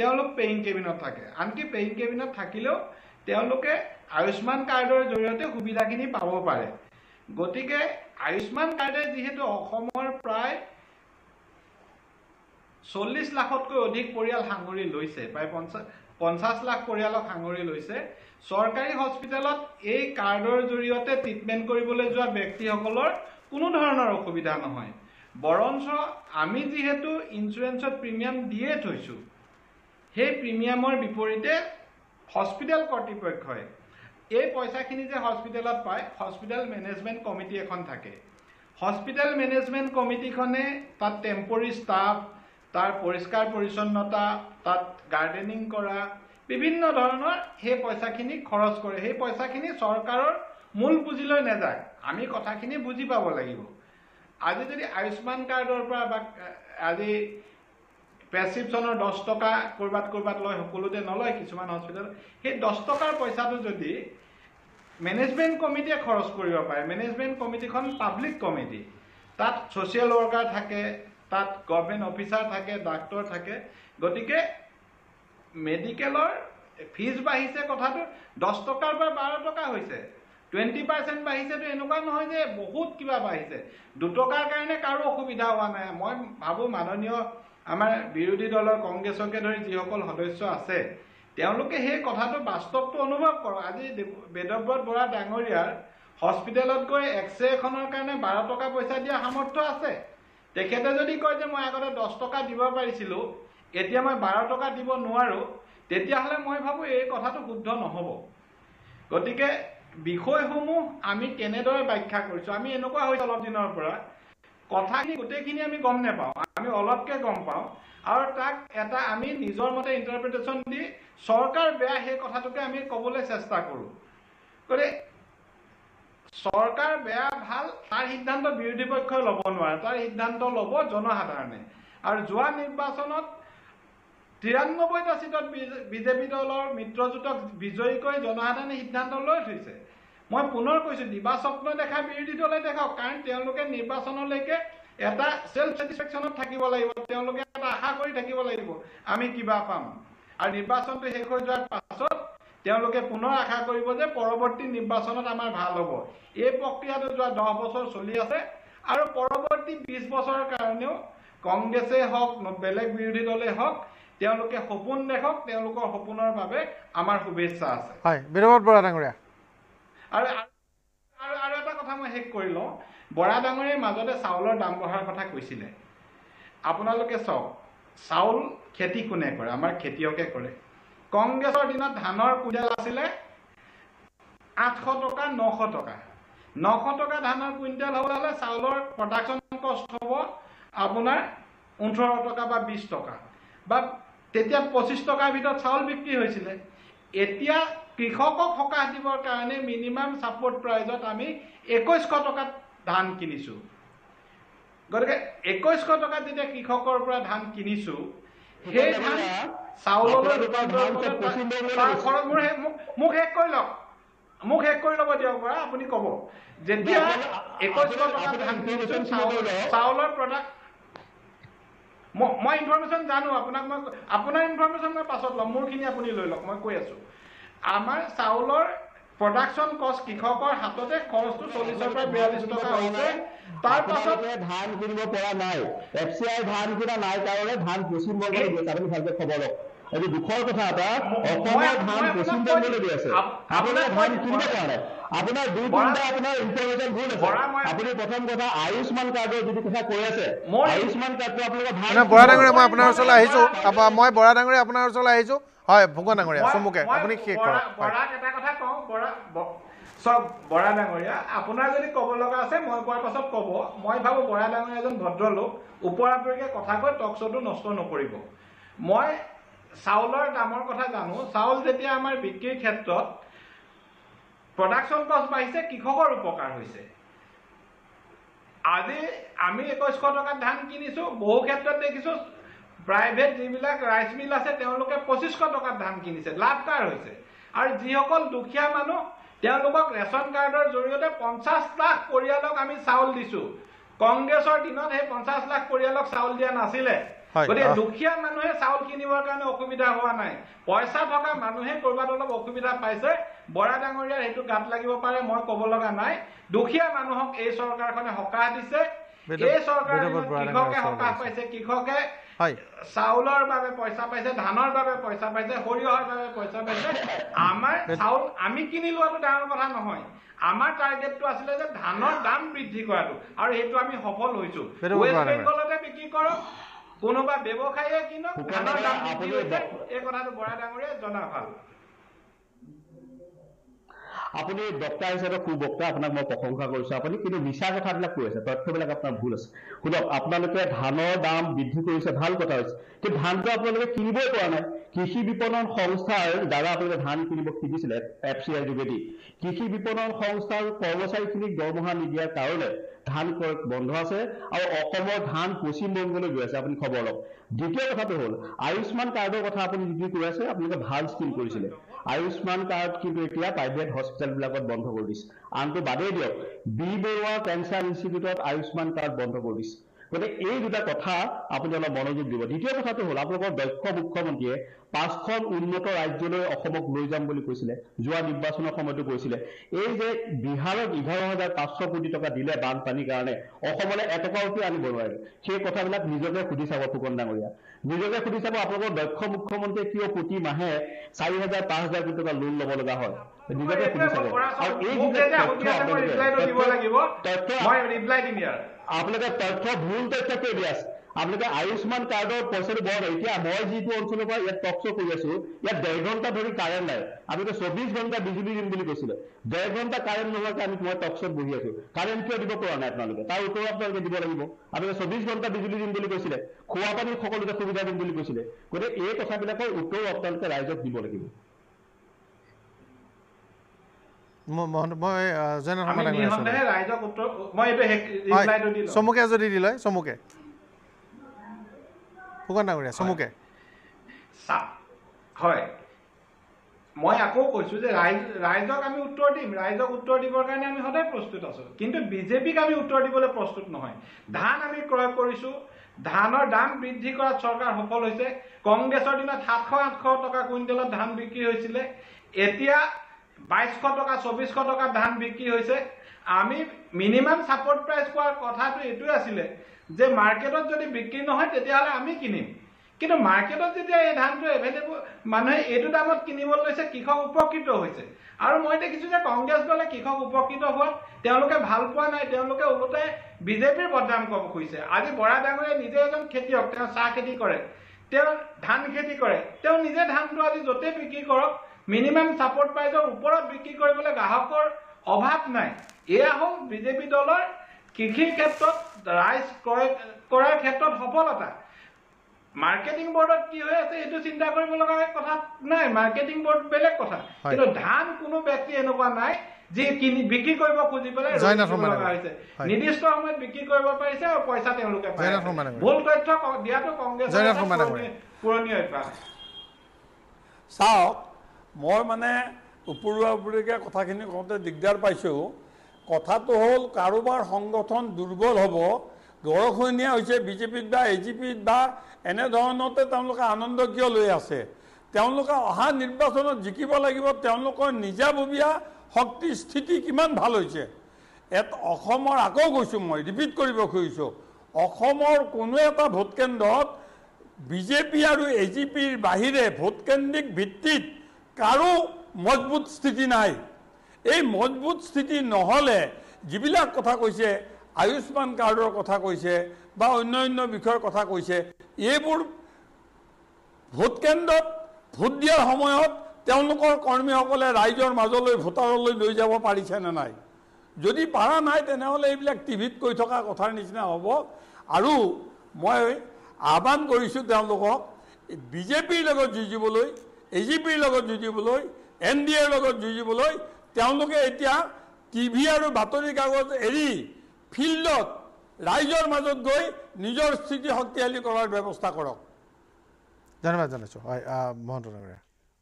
তেওঁলোক পেয়িং কেবিনত থাকে আনকি পেয়িং কেবিনত থাকিলেও তেওঁলোকে আয়ুষ্মান কাৰ্ডৰ জৰিয়তে সুবিধাখিনি পাব পাৰে গতিকে আয়ুষ্মান কাৰ্ডে যিহেতু অসমৰ প্ৰায় চল্লিছ লাখতকৈ অধিক পৰিয়াল সাঙুৰি লৈছে প্ৰায় পঞ্চাছ পঞ্চাছ লাখ পৰিয়ালক সাঙুৰি লৈছে চৰকাৰী হস্পিটেলত এই কাৰ্ডৰ জৰিয়তে ট্ৰিটমেণ্ট কৰিবলৈ যোৱা ব্যক্তিসকলৰ কোনো ধৰণৰ অসুবিধা নহয় বৰঞ্চ আমি যিহেতু ইঞ্চুৰেঞ্চত প্ৰিমিয়াম দিয়ে থৈছোঁ সেই প্ৰিমিয়ামৰ বিপৰীতে হস্পিটেল কৰ্তৃপক্ষই এই পইচাখিনি যে হস্পিটেলত পায় হস্পিটেল মেনেজমেণ্ট কমিটি এখন থাকে হস্পিটেল মেনেজমেণ্ট কমিটিখনে তাত টেম্প'ৰী ষ্টাফ তাৰ পৰিষ্কাৰ পৰিচ্ছন্নতা তাত গাৰ্ডেনিং কৰা বিভিন্ন ধৰণৰ সেই পইচাখিনি খৰচ কৰে সেই পইচাখিনি চৰকাৰৰ মূল পুঁজিলৈ নাযায় আমি কথাখিনি বুজি পাব লাগিব আজি যদি আয়ুষ্মান কাৰ্ডৰ পৰা বা আজি প্ৰেছক্ৰিপশ্যনৰ দহ টকা ক'ৰবাত ক'ৰবাত লয় সকলোতে নলয় কিছুমান হস্পিটেলত সেই দহ টকাৰ পইচাটো যদি মেনেজমেণ্ট কমিটিয়ে খৰচ কৰিব পাৰে মেনেজমেণ্ট কমিটিখন পাব্লিক কমিটি তাত ছ'চিয়েল ৱৰ্কাৰ থাকে তাত গভমেণ্ট অফিচাৰ থাকে ডাক্তৰ থাকে গতিকে মেডিকেলৰ ফিজ বাঢ়িছে কথাটো দহ টকাৰ পৰা বাৰ টকা হৈছে টুৱেণ্টি পাৰ্চেণ্ট বাঢ়িছেতো এনেকুৱা নহয় যে বহুত কিবা বাঢ়িছে দুটকাৰ কাৰণে কাৰো অসুবিধা হোৱা নাই মই ভাবোঁ মাননীয় আমাৰ বিৰোধী দলৰ কংগ্ৰেছকে ধৰি যিসকল সদস্য আছে তেওঁলোকে সেই কথাটো বাস্তৱটো অনুভৱ কৰক আজি বেদব্ৰত বৰা ডাঙৰীয়াৰ হস্পিটেলত গৈ এক্সৰে এখনৰ কাৰণে বাৰ টকা পইচা দিয়াৰ সামৰ্থ আছে তেখেতে যদি কয় যে মই আগতে দহ টকা দিব পাৰিছিলোঁ এতিয়া মই বাৰ টকা দিব নোৱাৰোঁ তেতিয়াহ'লে মই ভাবোঁ এই কথাটো শুদ্ধ নহ'ব গতিকে বিষয়সমূহ আমি কেনেদৰে ব্যাখ্যা কৰিছোঁ আমি এনেকুৱা হৈছে অলপ দিনৰ পৰা কথাখিনি গোটেইখিনি আমি গম নাপাওঁ আমি অলপকৈ গম পাওঁ আৰু তাক এটা আমি নিজৰ মতে ইণ্টাৰপ্ৰিটেশ্যন দি চৰকাৰ বেয়া সেই কথাটোকে আমি ক'বলৈ চেষ্টা কৰোঁ গতিকে চৰকাৰ বেয়া ভাল তাৰ সিদ্ধান্ত বিৰোধী পক্ষই ল'ব নোৱাৰে তাৰ সিদ্ধান্ত ল'ব জনসাধাৰণে আৰু যোৱা নিৰ্বাচনত তিৰান্নব্বৈটা চিটত বি বিজেপি দলৰ মিত্ৰজোঁটক বিজয়ী কৰি জনসাধাৰণে সিদ্ধান্ত লৈ থৈছে মই পুনৰ কৈছোঁ নিৰ্বাচকনে দেখা বিৰোধী দলে দেখাওক কাৰণ তেওঁলোকে নিৰ্বাচনলৈকে এটা চেল্ফ ছেটিছফেকশ্যনত থাকিব লাগিব তেওঁলোকে এটা আশা কৰি থাকিব লাগিব আমি কিবা পাম আৰু নিৰ্বাচনটো শেষ হৈ যোৱাৰ পাছত তেওঁলোকে পুনৰ আশা কৰিব যে পৰৱৰ্তী নিৰ্বাচনত আমাৰ ভাল হ'ব এই প্ৰক্ৰিয়াটো যোৱা দহ বছৰ চলি আছে আৰু পৰৱৰ্তী বিছ বছৰৰ কাৰণেও কংগ্ৰেছেই হওক বেলেগ বিৰোধী দলেই হওক তেওঁলোকে সপোন দেখক তেওঁলোকৰ সপোনৰ বাবে আমাৰ শুভেচ্ছা আছে হয় আৰু এটা কথা মই শেষ কৰি লওঁ বৰা ডাঙৰীয়াৰ মাজতে চাউলৰ দাম বঢ়াৰ কথা কৈছিলে আপোনালোকে চাওক চাউল খেতি কোনে কৰে আমাৰ খেতিয়কে কৰে কংগ্ৰেছৰ দিনত ধানৰ কুইণ্টেল আছিলে আঠশ টকা নশ টকা নশ টকা ধানৰ কুইণ্টেল হ'বলৈ হ'লে চাউলৰ প্ৰডাকশ্যন কষ্ট হ'ব আপোনাৰ ওঠৰ টকা বা বিছ টকা বা তেতিয়া পঁচিছ টকাৰ ভিতৰত চাউল বিক্ৰী হৈছিলে এতিয়া কৃষকক সকাহ দিবৰ কাৰণে মিনিমাম ছাপৰ্ট প্ৰাইজত আমি একৈছশ টকাত ধান কিনিছোঁ গতিকে একৈছশ টকাত যেতিয়া কৃষকৰ পৰা ধান কিনিছোঁ সেই ধান চাউলৰ মোক শেষ কৰি লওক মোক শেষ কৰি ল'ব দিয়ক বাৰু আপুনি ক'ব যেতিয়া চাউলৰ প্ৰডাক্ট মই ইনফৰমেশ্যন জানো আপোনাক মই আপোনাৰ ইনফৰমেশ্যন মই পাছত ল'ম মোৰখিনি আপুনি লৈ লওক মই কৈ আছোঁ আমাৰ চাউলৰ প্ৰডাকশ্যন কষ্ট কৃষকৰ হাততে খৰচটো চল্লিছৰ পৰা বিয়াল্লিছ টকা হৈছে তাৰ পাছত ধান কিনিব পৰা নাই এফ চি আই ধান কিনা নাই কাৰণে ধান পশ্চিমবংগ খবৰ লওক এইটো দুখৰ কথা এটা অসমৰ ধান পশ্চিম বংগলৈ গৈ আছে আপোনাৰ ধান কোনোবা কাৰণে আপোনাৰ দুই তিনিটা আপোনাৰ ইনফৰমেশ্যন ভুল আছে আপুনি প্ৰথম কথা আয়ুষ্মান কাৰ্ডৰ যিটো কথা কৈ আছে আয়ুষ্মান কাৰ্ডটো আপোনালোকে ভাল বৰা ডাঙৰীয়া মই আপোনাৰ ওচৰলৈ আহিছোঁ তাৰপৰা মই বৰা ডাঙৰীয়া আপোনাৰ ওচৰলৈ আহিছোঁ হয় ভুগন ডাঙৰীয়া চমুকে আপুনি শেষ কৰক এটা কথা কওঁ চব বৰা ডাঙৰীয়া আপোনাৰ যদি ক'ব লগা আছে মই কোৱাৰ পাছত ক'ব মই ভাবো বৰা ডাঙৰীয়া এজন ভদ্ৰলোক ওপৰ আপৰিকৈ কথা কৈ টক শ্ব'টো নষ্ট নকৰিব মই চাউলৰ দামৰ কথা জানো চাউল যেতিয়া আমাৰ বিক্ৰীৰ ক্ষেত্ৰত প্ৰডাকশ্যন কষ্ট বাঢ়িছে কৃষকৰ উপকাৰ হৈছে আজি আমি একৈছশ টকাত ধান কিনিছো বহু ক্ষেত্ৰত দেখিছো প্ৰাইভেট যিবিলাক ৰাইচ মিল আছে তেওঁলোকে পঁচিছশ টকাত ধান কিনিছে লাভ কাৰ হৈছে আৰু যিসকল দুখীয়া মানুহ তেওঁলোকক ৰেচন কাৰ্ডৰ জৰিয়তে পঞ্চাছ লাখ পৰিয়ালক আমি চাউল দিছো কংগ্ৰেছৰ দিনত সেই পঞ্চাছ লাখ পৰিয়ালক চাউল দিয়া নাছিলে গতিকে দুখীয়া মানুহে চাউল কিনিবৰ কাৰণে অসুবিধা হোৱা নাই পইচা থকা মানুহে ক'ৰবাত অলপ অসুবিধা পাইছে বৰা ডাঙৰীয়াৰ সেইটো গাত লাগিব পাৰে মই ক'ব লগা নাই দুখীয়া মানুহক এই চৰকাৰখনে সকাহ দিছে এই চৰকাৰখনে কৃষকে সকাহ পাইছে কৃষকে চাউলৰ বাবে পইচা পাইছে ধানৰ বাবে পইচা পাইছে সৰিয়হৰ বাবে পইচা পাইছে আমাৰ চাউল আমি কিনি লোৱাটো ডাঙৰ কথা নহয় আমাৰ টাৰ্গেটটো আছিলে যে ধানৰ দাম বৃদ্ধি কৰাটো আৰু সেইটো আমি সফল হৈছো ৱেষ্ট বেংগলতে বিক্ৰী কৰক কোনোবা ব্যৱসায়ীয়ে কিনক আনৰ দাম বৃদ্ধি হৈছে এই কথাটো বৰা ডাঙৰীয়াই জনা ভাল আপুনি বক্তা হিচাপে বক্তা আপোনাক মই প্ৰশংসা কৰিছো আপুনি কিন্তু মিছা কথাবিলাক কৈ আছে তথ্যবিলাক আপোনাৰ ভুল আছে শুনক আপোনালোকে ধানৰ দাম বৃদ্ধি কৰিছে ভাল কথা হৈছে কিন্তু ধানটো আপোনালোকে কিনিবই পৰা নাই কৃষি বিপণন সংস্থাৰ দ্বাৰা আপোনালোকে ধান কিনিব খুজিছিলে এফ চি আই যোগেদি কৃষি বিপণন সংস্থাৰ কৰ্মচাৰী খিনিক দৰমহা নিদিয়াৰ কাৰণে ধান ক্ৰয় বন্ধ আছে আৰু অসমৰ ধান পশ্চিম বংগলৈ গৈ আছে আপুনি খবৰ লওক দ্বিতীয় কথাটো হ'ল আয়ুষ্মান কাৰ্ডৰ কথা আপুনি যি কৈ আছে আপোনালোকে ভাল স্কিম কৰিছিলে আয়ুষ্মান কাৰ্ড কিন্তু এতিয়া প্ৰাইভেট হস্পিটেলবিলাকত বন্ধ কৰি দিছে আনটো বাদেই দিয়ক বি বৰুৱা কেঞ্চাৰ ইনষ্টিটিউটত আয়ুষ্মান কাৰ্ড বন্ধ কৰি দিছে গতিকে এই দুটা কথা আপুনি অলপ মনোযোগ দিব দ্বিতীয় কথাটো হ'ল আপোনালোকৰ দক্ষ মুখ্যমন্ত্ৰীয়ে পাঁচখন উন্নত ৰাজ্যলৈ অসমক লৈ যাম বুলি কৈছিলে যোৱা নিৰ্বাচনৰ সময়তো কৈছিলে এই যে বিহাৰত এঘাৰ হাজাৰ পাঁচশ কোটি টকা দিলে বানপানীৰ কাৰণে অসমলৈ এটকা ৰুটি আনিব নোৱাৰে সেই কথাবিলাক নিজকে সুধি চাব ফুকন ডাঙৰীয়া নিজকে সুধি চাব আপোনালোকৰ দক্ষ মুখ্যমন্ত্ৰীয়ে কিয় প্ৰতি মাহে চাৰি হাজাৰ পাঁচ হাজাৰ কোটি টকা লোন ল'ব লগা হয় নিজকে সুধি চাব আৰু এই তথ্য তথ্য মই ৰিপ্লাই আপোনালোকে তথ্য ভুল তথ্য কৈ দি আছে আপোনালোকে আয়ুষ্মান কাৰ্ডৰ পইচাটো বৰ হয় এতিয়া মই যিটো অঞ্চলৰ পৰা ইয়াত টক শ্ব' কৰি আছো ইয়াত ডেৰ ঘণ্টা ধৰি কাৰেণ্ট নাই আপোনালোকে চৌবিশ ঘণ্টা বিজুলী দিম বুলি কৈছিলে ডেৰ ঘণ্টা কাৰেণ্ট নোহোৱাকৈ আমি মই টক শ্ব'ত বহি আছো কাৰেণ্ট কিয় দিব পৰা নাই আপোনালোকে তাৰ উত্তৰো আপোনালোকে দিব লাগিব আপোনালোকে চৌবিশ ঘণ্টা বিজুলী দিম বুলি কৈছিলে খোৱা পানীৰ সকলোতে সুবিধা দিম বুলি কৈছিলে গতিকে এই কথাবিলাকৰ উত্তৰো আপোনালোকে ৰাইজক দিব লাগিব মই জেনেৰেল চমুকে যদি দি লয় চমুকে ফুকন ডাঙৰীয়া চমুকে হয় মই আকৌ কৈছোঁ যে ৰাইজ ৰাইজক আমি উত্তৰ দিম ৰাইজক উত্তৰ দিবৰ কাৰণে আমি সদায় প্ৰস্তুত আছোঁ কিন্তু বিজেপিক আমি উত্তৰ দিবলৈ প্ৰস্তুত নহয় ধান আমি ক্ৰয় কৰিছোঁ ধানৰ দাম বৃদ্ধি কৰাত চৰকাৰ সফল হৈছে কংগ্ৰেছৰ দিনত সাতশ আঠশ টকা কুইণ্টেলত ধান বিক্ৰী হৈছিলে এতিয়া বাইছশ টকা চৌবিছশ টকা ধান বিক্ৰী হৈছে আমি মিনিমাম ছাপৰ্ট প্ৰাইচ পোৱাৰ কথাটো এইটোৱে আছিলে যে মাৰ্কেটত যদি বিক্ৰী নহয় তেতিয়াহ'লে আমি কিনিম কিন্তু মাৰ্কেটত যেতিয়া এই ধানটো এভেইলেবল মানুহে এইটো দামত কিনিবলৈ লৈছে কৃষক উপকৃত হৈছে আৰু মই দেখিছোঁ যে কংগ্ৰেছ দলে কৃষক উপকৃত হোৱাত তেওঁলোকে ভাল পোৱা নাই তেওঁলোকে ওলোতে বিজেপিৰ বদনাম ক'ব খুজিছে আজি বৰা ডাঙৰীয়া নিজে এজন খেতিয়ক তেওঁ চাহ খেতি কৰে তেওঁ ধান খেতি কৰে তেওঁ নিজে ধানটো আজি য'তেই বিক্ৰী কৰক মিনিমাম ছাপোর্ট প্রাইজের উপর বিক্রি করবলে গ্রাহকের অভাব নাই এয়া হল বিজেপি দলের কৃষি ক্ষেত্র রাইজ ক্রয় করার ক্ষেত্র সফলতা মার্কেটিং বোর্ডত কি হয়ে আছে এই চিন্তা করবল কথা নাই মার্কেটিং বোর্ড বেলেগ কথা কিন্তু ধান কোনো ব্যক্তি এনেকা নাই যে কিনি বিক্রি করব খুঁজি পেলে নির্দিষ্ট সময় বিক্রি করব পারিছে আর পয়সা ভুল তথ্য দিয়াটো কংগ্ৰেছ পুৰণি অভ্যাস চাওক মই মানে উপৰুৱা উপৰিকৈ কথাখিনি কওঁতে দিগদাৰ পাইছোঁ কথাটো হ'ল কাৰোবাৰ সংগঠন দুৰ্বল হ'ব গৰখহনীয়া হৈছে বিজেপিত বা এ জি পিত বা এনেধৰণতে তেওঁলোকে আনন্দ কিয় লৈ আছে তেওঁলোকে অহা নিৰ্বাচনত জিকিব লাগিব তেওঁলোকৰ নিজাববীয়া শক্তি স্থিতি কিমান ভাল হৈছে এত অসমৰ আকৌ কৈছোঁ মই ৰিপিট কৰিব খুজিছোঁ অসমৰ কোনো এটা ভোটকেন্দ্ৰত বিজেপি আৰু এ জি পিৰ বাহিৰে ভোটকেন্দ্ৰিক ভিত্তিত কাৰো মজবুত স্থিতি নাই এই মজবুত স্থিতি নহ'লে যিবিলাক কথা কৈছে আয়ুষ্মান কাৰ্ডৰ কথা কৈছে বা অন্য অন্য বিষয়ৰ কথা কৈছে এইবোৰ ভোটকেন্দ্ৰত ভোট দিয়াৰ সময়ত তেওঁলোকৰ কৰ্মীসকলে ৰাইজৰ মাজলৈ ভোটাৰলৈ লৈ যাব পাৰিছেনে নাই যদি পাৰা নাই তেনেহ'লে এইবিলাক টিভিত কৈ থকা কথাৰ নিচিনা হ'ব আৰু মই আহ্বান কৰিছোঁ তেওঁলোকক বিজেপিৰ লগত যুঁজিবলৈ এ জি পিৰ লগত যুঁজিবলৈ এন ডি এৰ লগত যুঁজিবলৈ তেওঁলোকে এতিয়া টিভি আৰু বাতৰি কাগজ এৰি ফিল্ডত ৰাইজৰ মাজত গৈ নিজৰ স্থিতি শক্তিশালী কৰাৰ ব্যৱস্থা কৰক ধন্যবাদ জনাইছোঁ হয় মহন্ত নগৰীয়া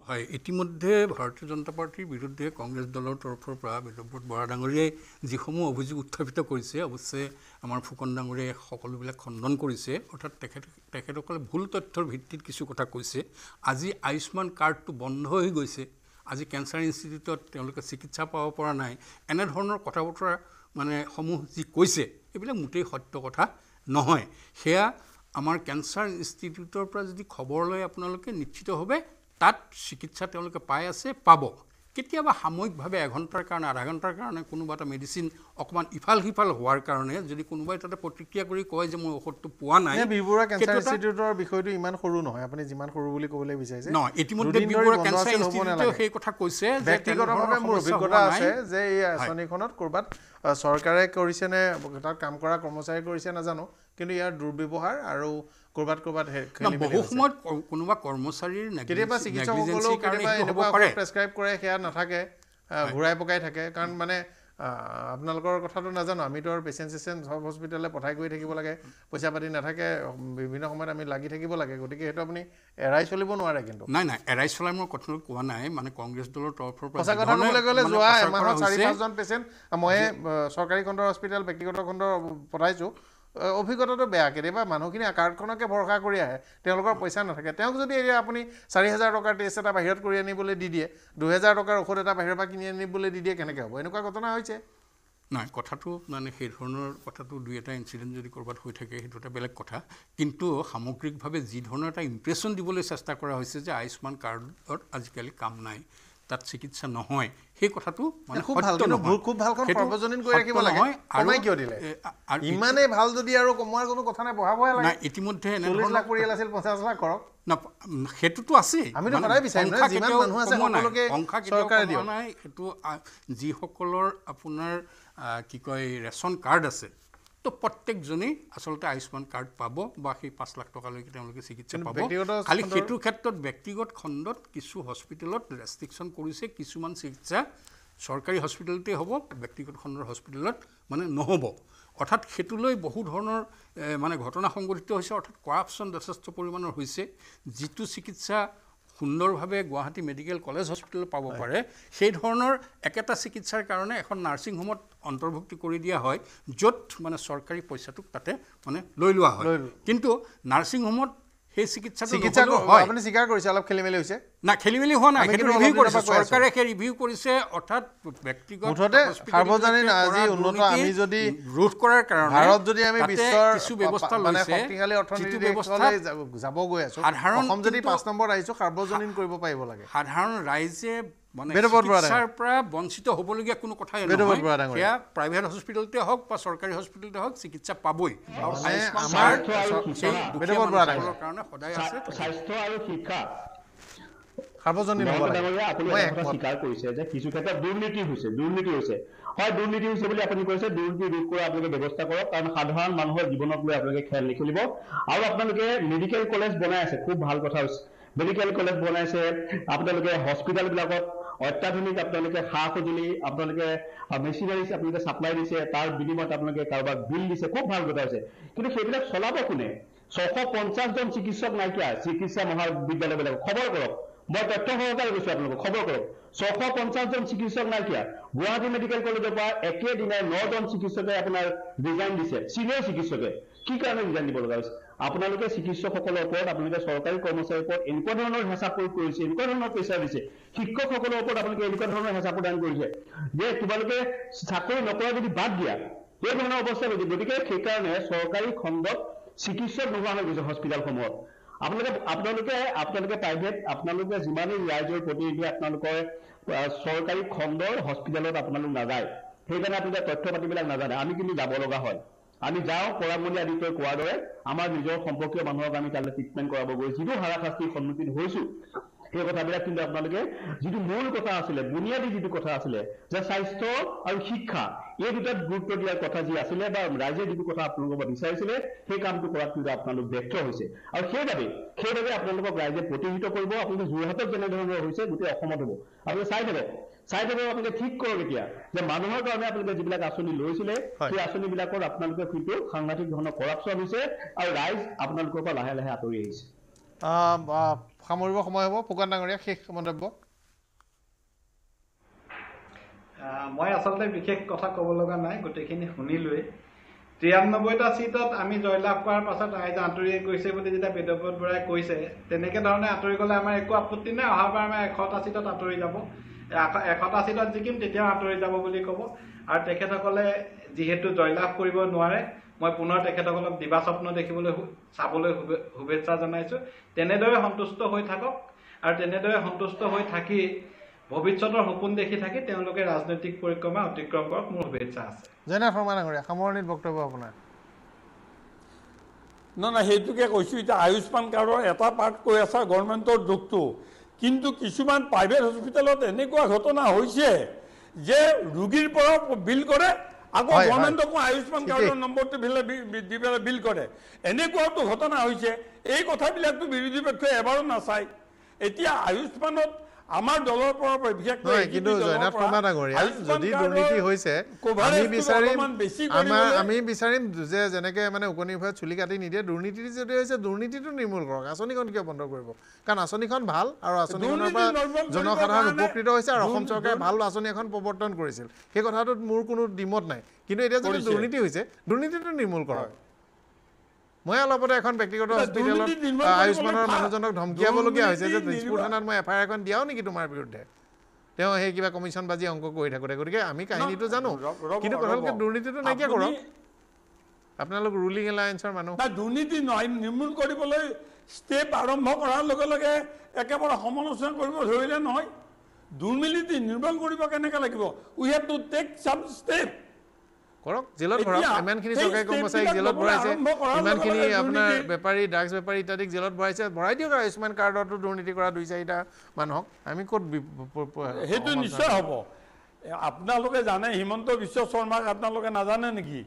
হয় ইতিমধ্যে ভাৰতীয় জনতা পাৰ্টীৰ বিৰুদ্ধে কংগ্ৰেছ দলৰ তৰফৰ পৰা বিদ্যপুৰ বৰা ডাঙৰীয়াই যিসমূহ অভিযোগ উত্থাপিত কৰিছে অৱশ্যে আমাৰ ফুকন ডাঙৰীয়াই সকলোবিলাক খণ্ডন কৰিছে অৰ্থাৎ তেখেত তেখেতসকলে ভুল তথ্যৰ ভিত্তিত কিছু কথা কৈছে আজি আয়ুষ্মান কাৰ্ডটো বন্ধ হৈ গৈছে আজি কেঞ্চাৰ ইনষ্টিটিউটত তেওঁলোকে চিকিৎসা পাব পৰা নাই এনেধৰণৰ কথা বতৰা মানে সমূহ যি কৈছে এইবিলাক মোটেই সত্য কথা নহয় সেয়া আমাৰ কেঞ্চাৰ ইনষ্টিটিউটৰ পৰা যদি খবৰ লয় আপোনালোকে নিশ্চিতভাৱে তাত চিকিৎসা তেওঁলোকে পাই আছে পাব কেতিয়াবা সাময়িকভাৱে এঘণ্টাৰ কাৰণে আধা ঘণ্টাৰ কাৰণে কোনোবা এটা মেডিচিন অকণমান ইফাল সিফাল হোৱাৰ কাৰণে যদি কোনোবাই তাতে প্ৰতিক্ৰিয়া কৰি কয় যে মই ঔষধটো পোৱা নাই বিহুৰা কেঞ্চাৰ ইনষ্টিটিউটৰ বিষয়টো ইমান সৰু নহয় আপুনি যিমান সৰু বুলি ক'বলৈ বিচাৰিছে নহয় ইতিমধ্যে সেই কথা কৈছে ব্যক্তিগতভাৱে মোৰ অভিজ্ঞতা আছে যে এই আঁচনিখনত ক'ৰবাত চৰকাৰে কৰিছেনে তাত কাম কৰা কৰ্মচাৰীয়ে কৰিছে নাজানো কিন্তু ইয়াৰ দুৰ্ব্যৱহাৰ আৰু ক'ৰবাত ক'ৰবাত বহু সময়ত কোনোবা কৰ্মচাৰীৰ কেতিয়াবা চিকিৎসকসকলেও প্ৰেছক্ৰাইব কৰে সেয়া নাথাকে ঘূৰাই পকাই থাকে কাৰণ মানে আপোনালোকৰ কথাটো নাজানো আমিতো আৰু পেচেণ্ট চেচেণ্ট চব হস্পিটেললৈ পঠাই গৈ থাকিব লাগে পইচা পাতি নাথাকে বিভিন্ন সময়ত আমি লাগি থাকিব লাগে গতিকে সেইটো আপুনি এৰাই চলিব নোৱাৰে কিন্তু নাই নাই এৰাই চলাই মই কথাটো কোৱা নাই মানে কংগ্ৰেছ দলৰ তৰফৰ পৰা সঁচা কথা ক'বলৈ গ'লে যোৱা এমাহত চাৰি পাঁচজন পেচেণ্ট মই চৰকাৰী খণ্ডৰ হস্পিটেল ব্যক্তিগত খণ্ডৰ পঠাইছোঁ অভিজ্ঞতাটো বেয়া কেতিয়াবা মানুহখিনি কাৰ্ডখনকে ভৰসা কৰি আহে তেওঁলোকৰ পইচা নাথাকে তেওঁক যদি এতিয়া আপুনি চাৰি হাজাৰ টকাৰ টেষ্ট এটা বাহিৰত কৰি আনিবলৈ দি দিয়ে দুহেজাৰ টকাৰ ঔষধ এটা বাহিৰৰ পৰা কিনি আনিবলৈ দি দিয়ে কেনেকৈ হ'ব এনেকুৱা ঘটনা হৈছে নাই কথাটো মানে সেই ধৰণৰ কথাটো দুই এটা ইঞ্চিডেণ্ট যদি ক'ৰবাত হৈ থাকে সেইটো এটা বেলেগ কথা কিন্তু সামগ্ৰিকভাৱে যি ধৰণৰ এটা ইম্প্ৰেশ্যন দিবলৈ চেষ্টা কৰা হৈছে যে আয়ুষ্মান কাৰ্ডত আজিকালি কাম নাই তাত চিকিৎসা নহয় সেই কথাটো মানে খুব ভাল খুব ভাল কাৰণ সৰ্বজনীন কৈ ৰাখিব লাগে আৰু কিয় দিলে ইমানে ভাল যদি আৰু কমোৱাৰ কোনো কথা নাই বহাবহে লাগে নাই ইতিমধ্যে এনে ধৰণৰ লাখ পৰিয়াল আছিল 50 লাখ কৰক না সেইটোতো আছে আমি তো সদায় বিচাৰিম না যিমান মানুহ আছে সকলোকে সৰকাৰে দিও নাই এটো যি সকলৰ আপোনাৰ কি কয় ৰেচন কাৰ্ড আছে তো প্ৰত্যেকজনেই আচলতে আয়ুষ্মান কাৰ্ড পাব বা সেই পাঁচ লাখ টকালৈকে তেওঁলোকে চিকিৎসা পাব খালি সেইটো ক্ষেত্ৰত ব্যক্তিগত খণ্ডত কিছু হস্পিটেলত ৰেষ্ট্ৰিকশ্যন কৰিছে কিছুমান চিকিৎসা চৰকাৰী হস্পিটেলতে হ'ব ব্যক্তিগত খণ্ডৰ হস্পিটেলত মানে নহ'ব অৰ্থাৎ সেইটোলৈ বহু ধৰণৰ মানে ঘটনা সংঘটিত হৈছে অৰ্থাৎ কৰাপশ্যন যথেষ্ট পৰিমাণৰ হৈছে যিটো চিকিৎসা সুন্দৰভাৱে গুৱাহাটী মেডিকেল কলেজ হস্পিটেল পাব পাৰে সেই ধৰণৰ একেটা চিকিৎসাৰ কাৰণে এখন নাৰ্ছিং হোমত অন্তৰ্ভুক্তি কৰি দিয়া হয় য'ত মানে চৰকাৰী পইচাটোক তাতে মানে লৈ লোৱা হয় কিন্তু নাৰ্ছিং হোমত সেই চিকিৎসাটো চিকিৎসাটো হয় আপুনি স্বীকাৰ কৰিছে অলপ খেলিমেলি হৈছে না খেলিমেলি হোৱা নাই সেইটো ৰিভিউ কৰিছে চৰকাৰে সেই ৰিভিউ কৰিছে অৰ্থাৎ ব্যক্তিগত মুঠতে সাৰ্বজনীন আজি উন্নত আমি যদি ৰোধ কৰাৰ কাৰণে ভাৰত যদি আমি বিশ্বৰ কিছু ব্যৱস্থা লৈছে শক্তিশালী অৰ্থনীতি ব্যৱস্থালৈ যাব গৈ আছো সাধাৰণ অসম যদি পাঁচ নম্বৰ আহিছোঁ সাৰ্বজনীন কৰিব পাৰিব লাগে সাধাৰণ ৰাইজে বঞ্চিত হবলগীয়া কোনো কথাই নহয় প্ৰাইভেট হস্পিটেলতে হওক বা চৰকাৰী হস্পিটেলতে হওক চিকিৎসা পাবই সাধাৰণ মানুহৰ জীৱনক লৈ আপোনালোকে খেল নেখেলিব আৰু আপোনালোকে মেডিকেল কলেজ বনাই আছে খুব ভাল কথা মেডিকেল কলেজ বনাইছে আপোনালোকে বিলাকত অত্যাধুনিক আপোনালোকে সা সঁজুলি আপোনালোকে মেচিনাৰী আপোনালোকে চাপ্লাই দিছে তাৰ বিনিময়ত আপোনালোকে কাৰোবাক বিল দিছে খুব ভাল কথা হৈছে কিন্তু সেইবিলাক চলাব কোনে ছশ পঞ্চাছজন চিকিৎসক নাইকিয়া চিকিৎসা মহাবিদ্যালয় মহাবিদ্যালয়বিলাকক খবৰ কৰক মই তথ্য সহকাৰে কৈছো আপোনালোকক খবৰ কৰক ছশ পঞ্চাছজন চিকিৎসক নাইকিয়া গুৱাহাটী মেডিকেল কলেজৰ পৰা একেদিনাই ন জন চিকিৎসকে আপোনাৰ ৰিজাইন দিছে চিনিয়ৰ চিকিৎসকে কি কাৰণে ৰিজাইন দিব লগা হৈছে আপোনালোকে চিকিৎসকসকলৰ ওপৰত আপোনালোকে চৰকাৰী কৰ্মচাৰীৰ ওপৰত এনেকুৱা ধৰণৰ হেঁচা প্ৰয়োগ কৰিছে এনেকুৱা ধৰণৰ প্ৰেচাৰ দিছে শিক্ষকসকলৰ ওপৰত আপোনালোকে এনেকুৱা ধৰণৰ হেঁচা প্ৰদান কৰিছে যে তোমালোকে চাকৰি নকৰা যদি বাদ দিয়া এই ধৰণৰ অৱস্থা হৈছে গতিকে সেইকাৰণে চৰকাৰী খণ্ডত চিকিৎসক নোহোৱা হৈ গৈছে হস্পিটেলসমূহত আপোনালোকে আপোনালোকে আপোনালোকে প্ৰাইভেট আপোনালোকে যিমানেই ৰাইজৰ প্ৰতিনিধি আপোনালোকৰ চৰকাৰী খণ্ডৰ হস্পিটেলত আপোনালোক নাযায় সেইকাৰণে আপোনালোকে তথ্য পাতিবিলাক নাজানে আমি কিন্তু যাব লগা হয় আমি যাওঁ কৰামলি আদি কৈ কোৱাৰ দৰে আমাৰ নিজৰ সম্পৰ্কীয় মানুহক আমি তালৈ ট্ৰিটমেণ্ট কৰাব গৈ যিটো হাৰাশাস্তিৰ সন্মুখীন হৈছো সেই কথাবিলাক কিন্তু আপোনালোকে যিটো মূল কথা আছিলে বুনিয়াদী যিটো কথা আছিলে যে স্বাস্থ্য আৰু শিক্ষা এই দুটাত গুৰুত্ব দিয়াৰ কথা যি আছিলে বা ৰাইজে যিটো কথা আপোনালোকৰ পৰা বিচাৰিছিলে সেই কামটো কৰাত কিন্তু আপোনালোক ব্যৰ্থ হৈছে আৰু সেইবাবে সেইবাবে আপোনালোকক ৰাইজে প্ৰতিহিত কৰিব আপোনালোকে যোৰহাটত যেনেধৰণৰ হৈছে গোটেই অসমত হ'ব আপোনালোকে চাই থাকক চাই থাকক আপোনালোকে ঠিক কৰক এতিয়া যে মানুহৰ কাৰণে আপোনালোকে যিবিলাক আঁচনি লৈছিলে সেই আঁচনিবিলাকত আপোনালোকে কিন্তু সাংঘাতিক ধৰণৰ কৰাপশ্যন হৈছে আৰু ৰাইজ আপোনালোকৰ পৰা লাহে লাহে আঁতৰি আহিছে সামৰিব সময় হ'ব ফুকন ডাঙৰীয়া শেষ মন্তব্য মই আচলতে বিশেষ কথা ক'ব লগা নাই গোটেইখিনি শুনিলোৱেই তিৰান্নব্বৈটা চিটত আমি জয়লাভ কৰাৰ পাছত ৰাইজে আঁতৰি গৈছে বুলি যেতিয়া বেদব্ৰত বৰাই কৈছে তেনেকে ধৰণে আঁতৰি গ'লে আমাৰ একো আপত্তি নাই অহাবাৰ আমাৰ এশটা চিটত আঁতৰি যাব এশটা চিটত জিকিম তেতিয়াও আঁতৰি যাব বুলি ক'ব আৰু তেখেতসকলে যিহেতু জয়লাভ কৰিব নোৱাৰে মই পুনৰ তেখেতসকলক দিবা স্বপ্ন দেখিবলৈ চাবলৈ শুভেচ্ছা জনাইছোঁ তেনেদৰে সন্তুষ্ট হৈ থাকক আৰু তেনেদৰে সন্তুষ্ট হৈ থাকি ভৱিষ্যতৰ সপোন দেখি থাকি তেওঁলোকে ৰাজনৈতিক পৰিক্ৰমা অতিক্ৰম কৰক মোৰ শুভেচ্ছা আছে জেনে শৰ্মা ডাঙৰীয়া সামৰণিত বক্তব্য আপোনাৰ নহয় নহয় সেইটোকে কৈছোঁ এতিয়া আয়ুষ্মান কাৰ্ডৰ এটা পাৰ্ট কৈ আছে গভৰ্ণমেণ্টৰ যুগটো কিন্তু কিছুমান প্ৰাইভেট হস্পিটেলত এনেকুৱা ঘটনা হৈছে যে ৰোগীৰ পৰা বিল কৰে আকৌ গভৰ্ণমেণ্টকো আয়ুষ্মান কাৰ্ডৰ নম্বৰটো দি পেলাই বিল কৰে এনেকুৱাতো ঘটনা হৈছে এই কথাবিলাকতো বিৰোধী পক্ষই এবাৰো নাচায় এতিয়া আয়ুষ্মানত আমাৰ দলৰ পৰা বিশেষকৈ কিন্তু জয়নাথ শৰ্মা ডাঙৰীয়া যদি দুৰ্নীতি হৈছে আমি বিচাৰিম আমাৰ আমি বিচাৰিম যে যেনেকে মানে উকনি ভয়ত চুলি কাটি নিদিয়ে দুৰ্নীতি যদি হৈছে দুৰ্নীতিটো নিৰ্মূল কৰক আঁচনিখন কিয় বন্ধ কৰিব কাৰণ আঁচনিখন ভাল আৰু আঁচনিখনৰ পৰা জনসাধাৰণ উপকৃত হৈছে আৰু অসম চৰকাৰে ভাল আঁচনি এখন প্ৰৱৰ্তন কৰিছিল সেই কথাটোত মোৰ কোনো ডিমত নাই কিন্তু এতিয়া যদি দুৰ্নীতি হৈছে দুৰ্নীতিটো নিৰ্মূল কৰক মই অলপতে এখন ব্যক্তিগত হস্পিটেলত আয়ুষ্মানৰ মানুহজনক ধমকিয়াবলগীয়া হৈছে যে তেজপুৰ থানাত মই এফ আই আৰ এখন দিয়াও নেকি তোমাৰ বিৰুদ্ধে তেওঁ সেই কিবা কমিশ্যন বাজি অংক কৰি থাকোঁতে গতিকে আমি কাহিনীটো জানো কিন্তু কথালৈকে দুৰ্নীতিটো নাইকিয়া কৰক আপোনালোক ৰুলিং এলায়েঞ্চৰ মানুহ দুৰ্নীতি নিৰ্মূল কৰিবলৈ ষ্টেপ আৰম্ভ কৰাৰ লগে লগে একেবাৰে সমালোচনা কৰিব ধৰিলে নহয় দুৰ্নীতি নিৰ্মূল কৰিব কেনেকৈ লাগিব we have to take some step কৰক জেলত ভৰাওক ইমানখিনি চৰকাৰী কৰ্মচাৰীক জেলত ভৰাইছে ইমানখিনি আপোনাৰ বেপাৰী ড্ৰাগছ বেপাৰী ইত্যাদিক জেলত ভৰাইছে ভৰাই দিয়ক আয়ুষ্মান কাৰ্ডতো দুৰ্নীতি কৰা দুই চাৰিটা মানুহক আমি ক'ত সেইটো নিশ্চয় হ'ব আপোনালোকে জানে হিমন্ত বিশ্ব শৰ্মাক আপোনালোকে নাজানে নেকি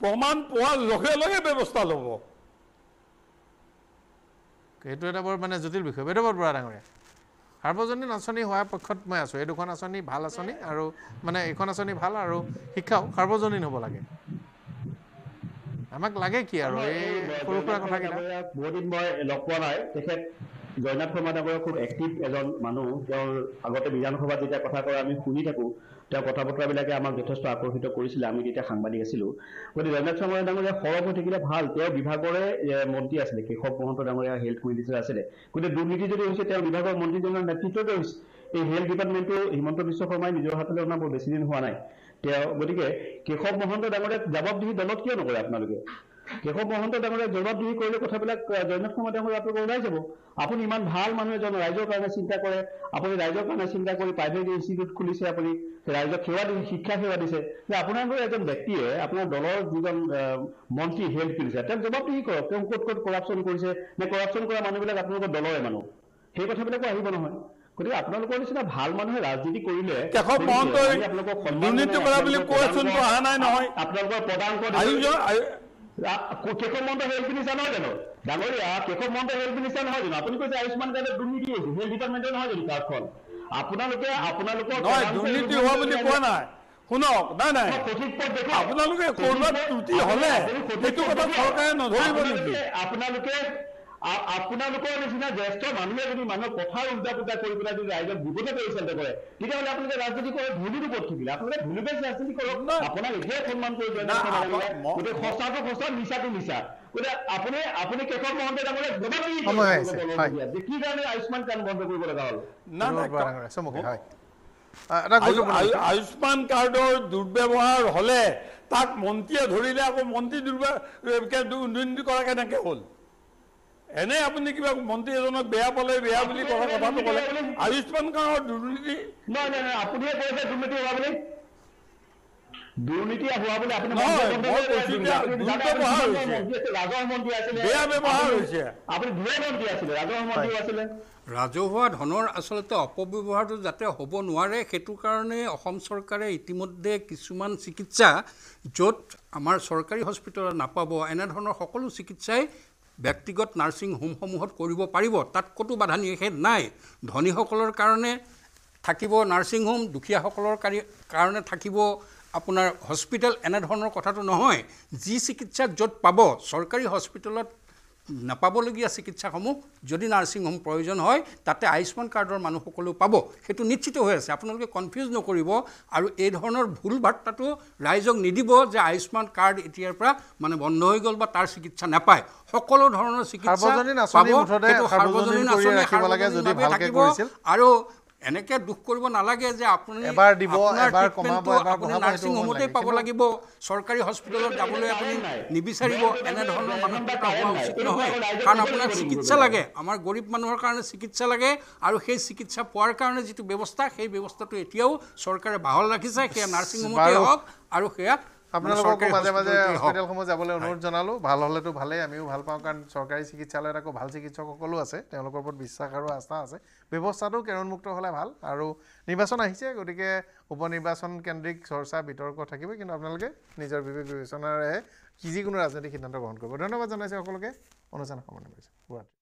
প্ৰমাণ পোৱাৰ লগে লগে ব্যৱস্থা ল'ব সেইটো এটা বৰ মানে জটিল বিষয় বেদবৰ বৰা ডাঙৰীয়া সার্বজনীন আঁচনি হওয়ার পক্ষ মানে আছো এই দুখন আঁচনি ভাল আঁচনি আর মানে এখন আঁচনি ভাল আর শিক্ষাও সার্বজনীন হব লাগে আমাক লাগে কি আর এই সুরা কথা বহুদিন মানে লগ পাই জয়নাথ শৰ্মা ডাঙৰীয়া খুব এক্টিভ এজন মানুহ তেওঁৰ আগতে বিধানসভাত যেতিয়া কথা কয় আমি শুনি থাকো তেওঁ কথা বতৰাবিলাকে আমাক যথেষ্ট আকৰ্ষিত কৰিছিলে আমি তেতিয়া সাংবাদিক আছিলো গতিকে জয়নাথ শৰ্মা ডাঙৰীয়া সৰহ হৈ থাকিলে ভাল তেওঁৰ বিভাগৰে মন্ত্ৰী আছিলে কেশৱ মহন্ত ডাঙৰীয়া হেল্থ মিনিষ্টাৰ আছিলে গতিকে দুৰ্নীতি যদি হৈছে তেওঁ বিভাগৰ মন্ত্ৰীজনৰ নেতৃত্বতে হৈছে এই হেল্থ ডিপাৰ্টমেণ্টটো হিমন্ত বিশ্ব শৰ্মাই নিজৰ হাতলৈ অনা বৰ বেছিদিন হোৱা নাই তেওঁ গতিকে কেশৱ মহন্ত ডাঙৰীয়া জবাবদিহি দলত কিয় নকৰে আপোনালোকে কেশৱ মহন্ত ডাঙৰে জবাবদিহি কৰিলে কথাবিলাক জয়নাথ শৰ্মা ডাঙৰ আপোনালোকৰ ওলাই যাব আপুনি ইমান ভাল মানুহ এজন ৰাইজৰ কাৰণে চিন্তা কৰে আপুনি ৰাইজৰ কাৰণে চিন্তা কৰি প্ৰাইভেট ইনষ্টিটিউট খুলিছে আপুনি ৰাইজক সেৱা দিছে শিক্ষা সেৱা দিছে যে আপোনাৰ দৰে এজন ব্যক্তিয়ে আপোনাৰ দলৰ যিজন মন্ত্ৰী হেল্প কৰিছে তেওঁক জবাবদিহি কৰক তেওঁ ক'ত ক'ত কৰাপশ্যন কৰিছে নে কৰাপশ্যন কৰা মানুহবিলাক আপোনালোকৰ দলৰে মানুহ সেই কথাবিলাকো আহিব নহয় গতিকে আপোনালোকৰ নিচিনা ভাল মানুহে ৰাজনীতি কৰিলে কেশৱ মন্ত্ৰ হেল্থ মিনিষ্টাৰ নহয় জানো ডাঙৰীয়া কেশৱ মন্ত্ৰ হেল্থ মিনিষ্টাৰ নহয় জানো আপুনি কৈছে আয়ুষ্মান কাৰ্ডত দুৰ্নীতি হৈছে হেল্থ ডিপাৰ্টমেণ্টৰ নহয় জানো কাৰ্ডখন আপোনালোকে আপোনালোকৰ দুৰ্নীতি হোৱা বুলি কোৱা নাই শুনক নাই নাই আপোনালোকে ক'ৰবাত ত্ৰুটি হলে সেইটো কথা চৰকাৰে নধৰিব নেকি আপোনালোকে আপোনালোকৰ নিচিনা জ্যেষ্ঠ মানুহে যদি মানুহক কথাৰ উল্টা পোটা কৰি পেলাই যদি ৰাইজক বিপদে পৰিচালিত কৰে তেতিয়াহ'লে আপোনালোকে ৰাজনীতি কৰে ভুলিটো ক'ত থাকিলে আপোনালোকে ভুলি ৰাজনীতি কৰক আপোনাক এতিয়াই সন্মান কৰি গোটেই সঁচাটো সঁচা মিছাটো মিছা গতিকে আপুনি আপুনি কেশৱ মহন্ত ডাঙৰীয়া কি কাৰণে আয়ুষ্মান কাৰ্ড বন্ধ কৰিব লগা হ'ল আয়ুষ্মান কাৰ্ডৰ দুৰ্ব্যৱহাৰ হ'লে তাক মন্ত্ৰীয়ে ধৰিলে আকৌ মন্ত্ৰী দুৰ্ব্যৱহাৰ কৰা কেনেকে হ'ল এনে আপুনি কিবা মন্ত্ৰী এজনক বেয়া পালে বেয়া বুলি কথাটো কলে আয়ুষ্মান কাৰ্ডৰ দুৰ্নীতি ৰাজহুৱা ধনৰ আচলতে অপব্যৱহাৰটো যাতে হ'ব নোৱাৰে সেইটো কাৰণে অসম চৰকাৰে ইতিমধ্যে কিছুমান চিকিৎসা য'ত আমাৰ চৰকাৰী হস্পিটেলত নাপাব এনেধৰণৰ সকলো চিকিৎসাই ব্যক্তিগত নাৰ্ছিং হোমসমূহত কৰিব পাৰিব তাত ক'তো বাধা নিষেধ নাই ধনীসকলৰ কাৰণে থাকিব নাৰ্ছিং হোম দুখীয়াসকলৰ কাৰণে থাকিব আপোনাৰ হস্পিটেল এনেধৰণৰ কথাটো নহয় যি চিকিৎসা য'ত পাব চৰকাৰী হস্পিটেলত নাপাবলগীয়া চিকিৎসাসমূহ যদি নাৰ্ছিং হোম প্ৰয়োজন হয় তাতে আয়ুষ্মান কাৰ্ডৰ মানুহসকলেও পাব সেইটো নিশ্চিত হৈ আছে আপোনালোকে কনফিউজ নকৰিব আৰু এই ধৰণৰ ভুল বাৰ্তাটো ৰাইজক নিদিব যে আয়ুষ্মান কাৰ্ড এতিয়াৰ পৰা মানে বন্ধ হৈ গ'ল বা তাৰ চিকিৎসা নাপায় সকলো ধৰণৰ চিকিৎসা আৰু এনেকে দুখ কৰিব নালাগে যে আপুনি এবাৰ দিব এবাৰ কমাব এবাৰ নাৰ্সিং হোমতে পাব লাগিব সৰকাৰি হস্পিটালত যাবলৈ আপুনি নিবিচাৰিব এনে ধৰণৰ মানুহ পাব উচিত নহয় কাৰণ আপোনাৰ চিকিৎসা লাগে আমাৰ গৰীব মানুহৰ কাৰণে চিকিৎসা লাগে আৰু সেই চিকিৎসা পোৱাৰ কাৰণে যিটো ব্যৱস্থা সেই ব্যৱস্থাটো এতিয়াও চৰকাৰে বাহাল ৰাখিছে সেয়া নাৰ্সিং হোমতে হওক আৰু সেয়া আপোনালোকক মাজে মাজে হস্পিটেলসমূহ যাবলৈ অনুৰোধ জনালোঁ ভাল হ'লেতো ভালেই আমিও ভাল পাওঁ কাৰণ চৰকাৰী চিকিৎসালয়ত আকৌ ভাল চিকিৎসকসকলো আছে তেওঁলোকৰ ওপৰত বিশ্বাস আৰু আস্থা আছে ব্যৱস্থাটো কেৰণমুক্ত হ'লে ভাল আৰু নিৰ্বাচন আহিছে গতিকে উপ নিৰ্বাচন কেন্দ্ৰিক চৰ্চা বিতৰ্ক থাকিবই কিন্তু আপোনালোকে নিজৰ বিবেক বিবেচনাৰে কি যিকোনো ৰাজনৈতিক সিদ্ধান্ত গ্ৰহণ কৰিব ধন্যবাদ জনাইছে সকলোকে অনুষ্ঠান সামৰণি কৰিছে গুৱাহাটী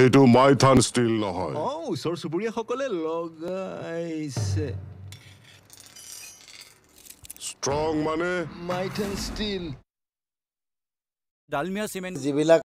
এইটো মাই থান ষ্টিল নহয় অ ওচৰ চুবুৰীয়াসকলে লগাইছে ষ্ট্ৰং মানে মাই থান ষ্টিল ডালমিয়া চিমেণ্ট যিবিলাক